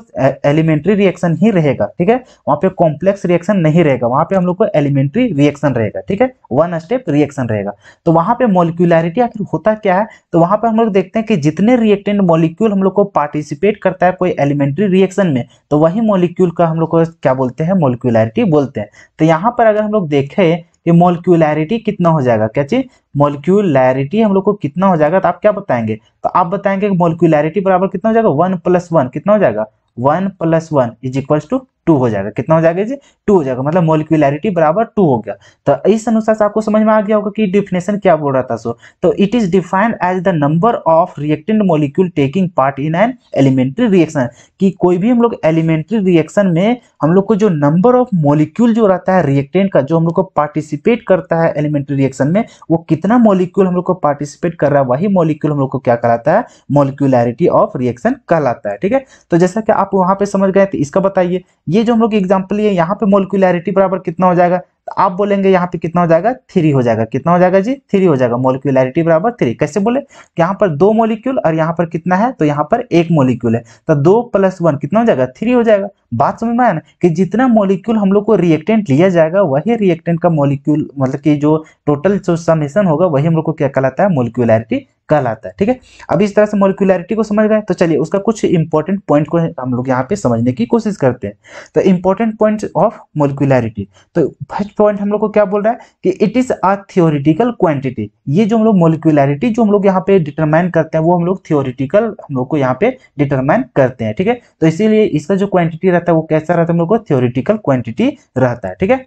एलिमेंट्री रिएक्शन ही रहेगा ठीक है वहाँ पे कॉम्प्लेक्स रिएक्शन नहीं रहेगा वहां पे हम लोग को एलिमेंट्री रिएक्शन रहेगा ठीक है वन स्टेप रिएक्शन रहेगा तो वहां पे मोलिकुलरिटी आखिर होता क्या है तो वहां पर हम लोग देखते हैं कि जितने रिएक्टेंट मोलिक्यूल हम लोग को पार्टिसिपेट करता है कोई एलिमेंट्री रिएक्शन में तो वही मोलिक्यूल का हम लोग को क्या बोलते हैं मोलिकुलरिटी बोलते हैं तो यहाँ पर अगर हम लोग देखें ये मोलिक्यूलैरिटी कितना हो जाएगा क्या चीज मोलिक्यूलैरिटी हम लोग को कितना हो जाएगा तो आप क्या बताएंगे तो आप बताएंगे मोलिक्यूलैरिटी बराबर कितना हो जाएगा वन प्लस वन कितना हो जाएगा one plus one is equals to two हो जाएगा कितना हो जाएगा जी टू हो जाएगा मतलब मोलिकुलरिटी बराबर टू हो गया तो इस अनुसार से आपको समझ में आ गया होगा कि डिफिनेशन क्या बोल रहा था सो तो it is defined as the number of reactant molecule taking part in an elementary reaction कि कोई भी हम लोग एलिमेंट्री रिएक्शन में हम लोग को जो नंबर ऑफ मोलिक्यूल जो रहता है रिएक्टेंट का जो हम लोग को पार्टिसिपेट करता है एलिमेंट्री रिएक्शन में वो कितना मोलिक्यूल हम लोग को पार्टिसिपेट कर रहा है वही मोलिक्यूल हम लोग को क्या कराता है मोलिकुलरिटी ऑफ रिएक्शन कहलाता है ठीक है तो जैसा कि आप वहां पर समझ गए तो इसका बताइए ये जो हम लोग एग्जाम्पल ये यहाँ पे मोलिकुलरिटी बराबर कितना हो जाएगा तो आप बोलेंगे यहाँ पे कितना हो जाएगा थ्री हो जाएगा कितना हो जाएगा जी थ्री हो जाएगा मोलिकुलरिटी बराबर थ्री कैसे बोले यहाँ पर दो मोलिक्यूल और यहाँ पर कितना है तो यहाँ पर एक मोलिक्यूल है तो दो प्लस वन कितना हो जाएगा थ्री हो जाएगा बात समझ में आया ना कि जितना मोलिक्यूल हम लोग को रिएक्टेंट लिया जाएगा वही रिएक्टेंट का मोलिक्यूल मतलब की जो टोटल जो समेसन होगा वही हम लोग को क्या कहलाता है मोलिकुलरिटी कहलाता है ठीक है अब इस तरह से मोलिकुलरिटी को समझ गए तो चलिए उसका कुछ इंपॉर्टेंट पॉइंट को हम लोग यहाँ पे समझने की कोशिश करते हैं तो इंपॉर्टेंट पॉइंट ऑफ मोलिकुलरिटी तो फर्स्ट पॉइंट हम लोग को क्या बोल रहा है कि it is a theoretical quantity ये जो हम लोग मोलिकुलरिटी जो हम लोग यहाँ पे डिटरमाइन करते हैं वो हम लोग थियोरिटिकल हम लोग को यहाँ पे डिटरमाइन करते हैं ठीक है तो इसीलिए इसका जो क्वांटिटी रहता है वो कैसा रहता है हम लोग को थियोरिटिकल क्वांटिटी रहता है ठीक है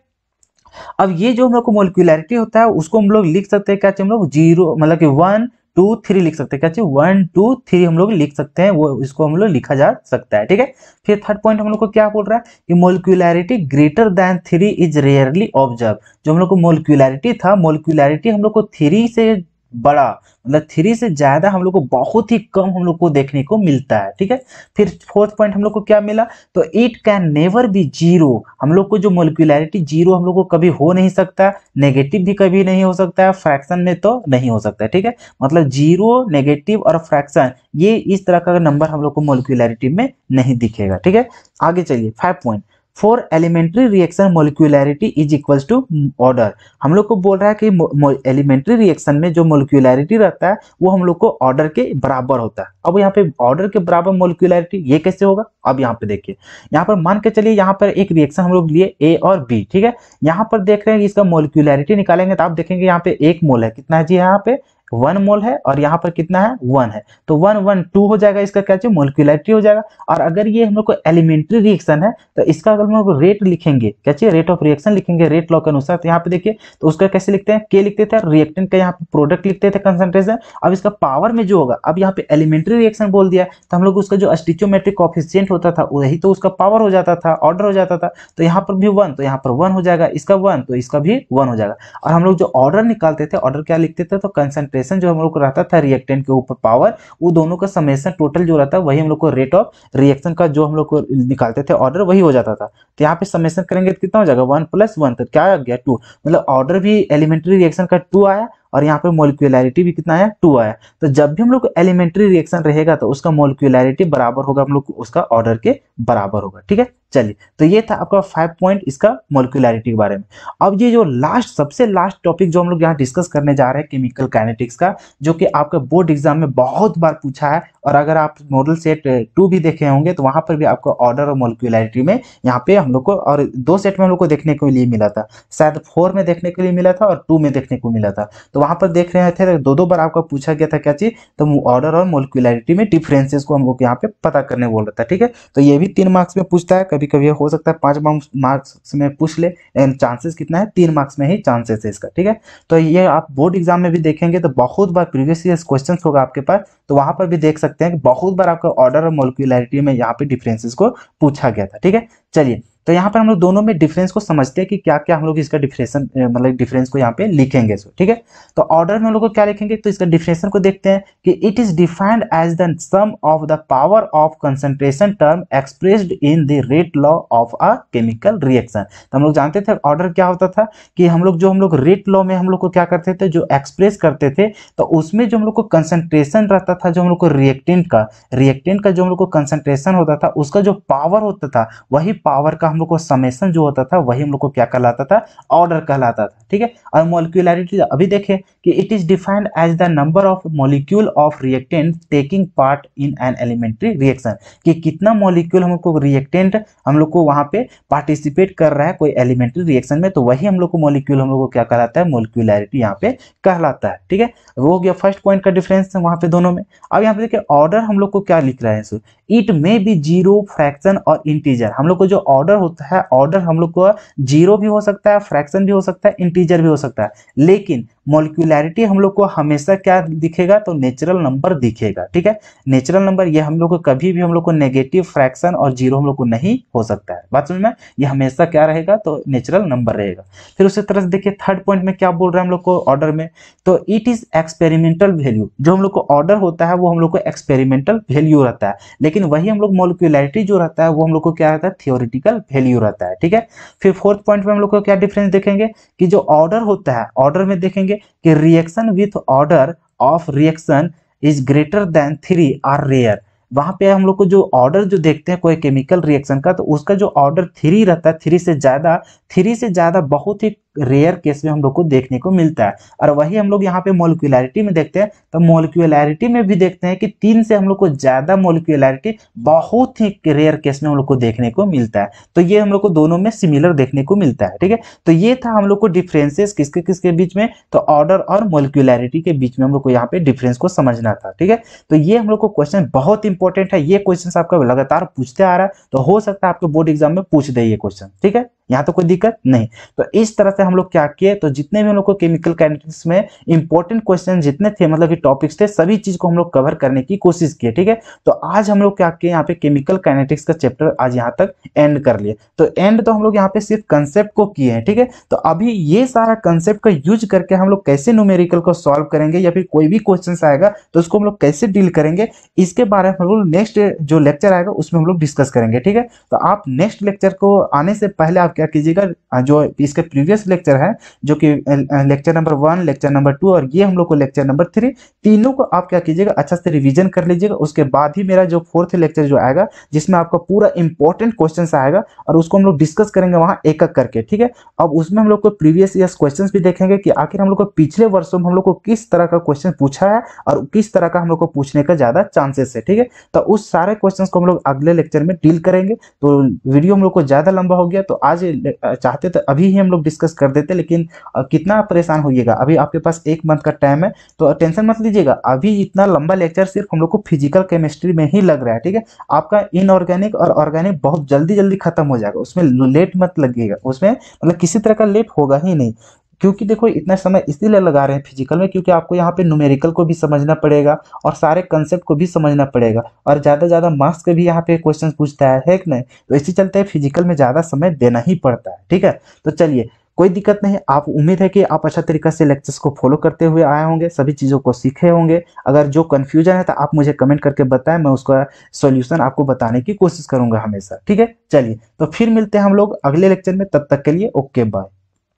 अब ये जो हम लोग को मोलिकुलरिटी होता है उसको हम लोग लिख सकते हैं क्या हम लोग जीरो मतलब कि वन टू थ्री लिख सकते हैं क्या चाहिए वन टू थ्री हम लोग लिख सकते हैं वो इसको हम लोग लिखा जा सकता है ठीक है फिर थर्ड पॉइंट हम लोग को क्या बोल रहा है कि molecularity greater than three is rarely observe जो हम लोग को मोलिकुलरिटी था मोलिकुलरिटी हम लोग को थ्री से बड़ा मतलब थ्री से ज्यादा हम लोग को बहुत ही कम हम लोग को देखने को मिलता है ठीक है फिर फोर्थ पॉइंट हम लोग को क्या मिला तो it can never be zero हम लोग को जो मोलिकुलरिटी जीरो हम लोग को कभी हो नहीं सकता नेगेटिव भी कभी नहीं हो सकता है फ्रैक्शन में तो नहीं हो सकता है ठीक है मतलब जीरो नेगेटिव और फ्रैक्शन ये इस तरह का नंबर हम लोग को मोलिकुलरिटी में नहीं दिखेगा ठीक है आगे चलिए five point four elementary reaction molecularity is equals to order हम लोग को बोल रहा है कि एलिमेंट्री रिएक्शन में जो मोलिकुलरिटी रहता है वो हम लोग को ऑर्डर के बराबर होता है अब यहाँ पे ऑर्डर के बराबर मोलिकुलरिटी ये कैसे होगा अब यहाँ पे देखिए यहाँ पर मान के चलिए यहाँ पर एक रिएक्शन हम लोग लिए ए और बी ठीक है यहाँ पर देख रहे हैं इसका मोलिकुलरिटी निकालेंगे तो आप देखेंगे यहाँ पे एक मोल है कितना है जी यहाँ पे वन मोल है और यहाँ पर कितना है वन है तो वन वन टू हो जाएगा इसका क्या चाहिए मोलिकुलरिटी हो जाएगा और अगर ये हम लोग को एलिमेंट्री रिएक्शन है तो इसका अगर हम लोग रेट लिखेंगे क्या चाहिए रेट ऑफ रिएक्शन लिखेंगे रेट लॉ के अनुसार तो यहाँ पे देखिए तो उसका कैसे लिखते हैं के लिखते थे रिएक्टेंट का यहाँ पे प्रोडक्ट लिखते थे कंसेंट्रेशन अब इसका पावर में जो होगा अब यहाँ पे एलिमेंट्री रिएक्शन बोल दिया तो हम लोग उसका जो अस्टिचोमेट्रिक कॉफिशियंट होता था वही तो उसका पावर हो जाता था ऑर्डर हो जाता था तो यहाँ पर भी वन तो यहाँ पर वन हो जाएगा इसका वन तो इसका भी वन हो जाएगा और हम लोग जो ऑर्डर निकालते थे ऑर्डर क्या लिखते थे तो कंसेंट्रेशन एक्सप्रेशन जो हम लोग को रहता था रिएक्टेंट के ऊपर पावर वो दोनों का समेसन टोटल जो रहता वही हम लोग को रेट ऑफ रिएक्शन का जो हम लोग को निकालते थे ऑर्डर वही हो जाता था तो यहाँ पे समेसन करेंगे तो कितना हो जाएगा वन प्लस वन तो क्या आ गया टू मतलब ऑर्डर भी एलिमेंट्री रिएक्शन का टू आया और यहाँ पे मोलिकुलरिटी भी कितना आया टू आया तो जब भी हम लोग एलिमेंट्री रिएक्शन रहेगा तो उसका मोलिकुलरिटी बराबर होगा हम लोग उसका ऑर्डर के बराबर होगा ठीक है चलिए तो ये था आपका फाइव पॉइंट इसका मोलिकुलरिटी के बारे में अब ये जो लास्ट सबसे लास्ट टॉपिक जो हम लोग यहाँ डिस्कस करने जा रहे हैं केमिकल काइनेटिक्स का जो कि आपका बोर्ड एग्जाम में बहुत बार पूछा है और अगर आप मॉडल सेट टू भी देखे होंगे तो वहां पर भी आपको ऑर्डर और मोलिकुलरिटी में यहाँ पे हम लोग को और दो सेट में हम लोग को देखने के लिए मिला था शायद फोर में देखने के लिए मिला था और टू में देखने को मिला था तो वहां पर देख रहे थे दो तो दो बार आपका पूछा गया था क्या चीज तो ऑर्डर और मोलिकुलरिटी में डिफरेंसेज को हम लोग यहाँ पे पता करने बोल रहा था ठीक है तो ये भी तीन मार्क्स में पूछता है कभी कभी हो सकता है पाँच मार्क्स मार्क्स में पूछ ले एंड चांसेस कितना है तीन मार्क्स में ही चांसेस है इसका ठीक है तो ये आप बोर्ड एग्जाम में भी देखेंगे तो बहुत बार प्रीवियस ईयर क्वेश्चन होगा आपके पास तो वहां पर भी देख सकते हैं कि बहुत बार आपका ऑर्डर और मोलिकुलरिटी में यहाँ पे डिफरेंसेस को पूछा गया था ठीक है चलिए तो यहाँ पर हम लोग दोनों में डिफरेंस को समझते हैं कि क्या क्या हम लोग इसका डिफरेंसन मतलब डिफरेंस को यहाँ पे लिखेंगे ठीक है तो ऑर्डर में हम लोग क्या लिखेंगे तो इसका डिफरेंसन को देखते हैं कि it is defined as the sum of the power of concentration term expressed in the rate law of a chemical reaction तो हम लोग जानते थे ऑर्डर क्या होता था कि हम लोग जो हम लोग रेट लॉ में हम लोग को क्या करते थे जो एक्सप्रेस करते थे तो उसमें जो हम लोग को कंसेंट्रेशन रहता था जो हम लोग को रिएक्टेंट का रिएक्टेंट का जो हम लोग को कंसंट्रेशन होता था उसका जो पावर होता था वही पावर का हम लोग को समेसन जो होता था वही हम लोग को क्या कहलाता था ऑर्डर कहलाता था ठीक है और मोलिकुलरिटी अभी देखें कि it is defined as the number of molecule of reactant taking part in an elementary reaction कि कितना मोलिक्यूल हम लोग को रिएक्टेंट हम लोग को वहां पे पार्टिसिपेट कर रहा है कोई एलिमेंट्री रिएक्शन में तो वही हम लोग को मोलिक्यूल हम लोग को क्या कहलाता है मोलिक्यूलरिटी यहाँ पे कहलाता है ठीक है वो हो गया फर्स्ट पॉइंट का डिफरेंस वहां पे दोनों में अब यहाँ पे देखिए ऑर्डर हम लोग को क्या लिख रहा है so it may be zero fraction और इंटीजर हम लोग को जो ऑर्डर होता है ऑर्डर हम लोग को जीरो भी हो सकता है फ्रैक्शन भी हो सकता है इंटीजर भी हो सकता है लेकिन मोलिकुलरिटी हम लोग को हमेशा क्या दिखेगा तो नेचुरल नंबर दिखेगा ठीक है नेचुरल नंबर ये हम लोग को कभी भी हम लोग को नेगेटिव फ्रैक्शन और जीरो हम लोग को नहीं हो सकता है बात समझ में ये हमेशा क्या रहेगा तो नेचुरल नंबर रहेगा फिर उसी तरह से देखिए थर्ड पॉइंट में क्या बोल रहे हैं हम लोग को ऑर्डर में तो इट इज एक्सपेरिमेंटल वैल्यू जो हम लोग को ऑर्डर होता है वो हम लोग को एक्सपेरिमेंटल वैल्यू रहता है लेकिन वही हम लोग मोलिकुलरिटी जो रहता है वो हम लोग को क्या रहता है थियोरिटिकल वैल्यू रहता है ठीक है फिर फोर्थ पॉइंट में हम लोग को क्या डिफरेंस देखेंगे कि जो ऑर्डर होता है ऑर्डर में देखेंगे कि reaction with order of reaction is greater than three are rare वहां पे हम लोग को जो ऑर्डर जो देखते हैं कोई केमिकल रिएक्शन का तो उसका जो ऑर्डर थ्री रहता है थ्री से ज़्यादा थ्री से ज़्यादा बहुत ही रेयर केस में हम लोग को देखने को मिलता है और वही हम लोग यहाँ पे मोलिकुलरिटी में देखते हैं तो मोलिकुलरिटी में भी देखते हैं कि तीन से हम लोग को ज़्यादा मोलिकुलरिटी बहुत ही रेयर केस में हम लोग को देखने को मिलता है तो ये हम लोग को दोनों में सिमिलर देखने को मिलता है ठीक है तो ये था हम लोग को डिफरेंसेस किसके किसके बीच में तो ऑर्डर और मोलिकुलरिटी के बीच में हम लोग को यहाँ पे डिफरेंस को समझना था ठीक है तो ये हम लोग को क्वेश्चन बहुत इंपॉर्टेंट है ये क्वेश्चन आपका लगातार पूछते आ रहा है तो हो सकता है आपके बोर्ड एग्जाम में पूछ दे ये क्वेश्चन ठीक है यहाँ तो कोई दिक्कत नहीं तो इस तरह से हम लोग क्या किए तो जितने भी हम लोग को केमिकल काइनेटिक्स में इंपॉर्टेंट क्वेश्चन जितने थे मतलब कि टॉपिक्स थे सभी चीज को हम लोग कवर करने की कोशिश किए ठीक है तो आज हम लोग क्या किए यहाँ पे केमिकल कैनेटिक्स का चैप्टर आज यहाँ तक एंड कर लिए तो एंड तो हम लोग यहाँ पे सिर्फ कंसेप्ट को किए हैं ठीक है तो अभी ये सारा कंसेप्ट का यूज करके हम लोग कैसे न्यूमेरिकल को सॉल्व करेंगे या फिर कोई भी क्वेश्चन आएगा तो उसको हम लोग कैसे डील करेंगे इसके बारे में हम लोग नेक्स्ट जो लेक्चर आएगा उसमें हम लोग डिस्कस करेंगे ठीक है तो आप नेक्स्ट लेक्चर को आने से पहले आपके क्या कीजिएगा जो इसके प्रीवियस लेक्चर है जो कि lecture number one lecture number two और ये हम लोग को लेक्चर नंबर थ्री तीनों को आप क्या कीजिएगा अच्छा से रिविजन कर लीजिएगा उसके बाद ही मेरा जो फोर्थ लेक्चर जो आएगा जिसमें आपका पूरा इंपॉर्टेंट क्वेश्चन आएगा और उसको हम लोग डिस्कस करेंगे वहाँ एक एक करके ठीक है अब उसमें हम लोग को प्रीवियस ईयर क्वेश्चन भी देखेंगे कि आखिर हम लोग को पिछले वर्षों में हम लोग को किस तरह का क्वेश्चन पूछा है और किस तरह का हम लोग को पूछने का ज्यादा चांसेस है ठीक है तो उस सारे क्वेश्चन को हम लोग अगले लेक्चर में डील करेंगे तो वीडियो हम लोग को ज्यादा लंबा हो गया तो आज चाहते तो अभी ही हम लोग डिस्कस कर देते लेकिन कितना परेशान होइएगा अभी आपके पास एक मंथ का टाइम है तो टेंशन मत लीजिएगा अभी इतना लंबा लेक्चर सिर्फ हम लोग को फिजिकल केमिस्ट्री में ही लग रहा है ठीक है आपका इनऑर्गेनिक और ऑर्गेनिक बहुत जल्दी जल्दी खत्म हो जाएगा उसमें लेट मत लगेगा उसमें मतलब किसी तरह का लेट होगा ही नहीं क्योंकि देखो इतना समय इसीलिए लगा रहे हैं फिजिकल में क्योंकि आपको यहाँ पे न्यूमेरिकल को भी समझना पड़ेगा और सारे कंसेप्ट को भी समझना पड़ेगा और ज़्यादा ज़्यादा मार्क्स के भी यहाँ पे क्वेश्चन पूछता है, है कि नहीं तो इसी चलते फिजिकल में ज़्यादा समय देना ही पड़ता है ठीक है तो चलिए कोई दिक्कत नहीं आप उम्मीद है कि आप अच्छा तरीका से लेक्चर्स को फॉलो करते हुए आए होंगे सभी चीज़ों को सीखे होंगे अगर जो कन्फ्यूजन है तो आप मुझे कमेंट करके बताएं मैं उसका सॉल्यूशन आपको बताने की कोशिश करूंगा हमेशा ठीक है चलिए तो फिर मिलते हैं हम लोग अगले लेक्चर में तब तक के लिए ओके बाय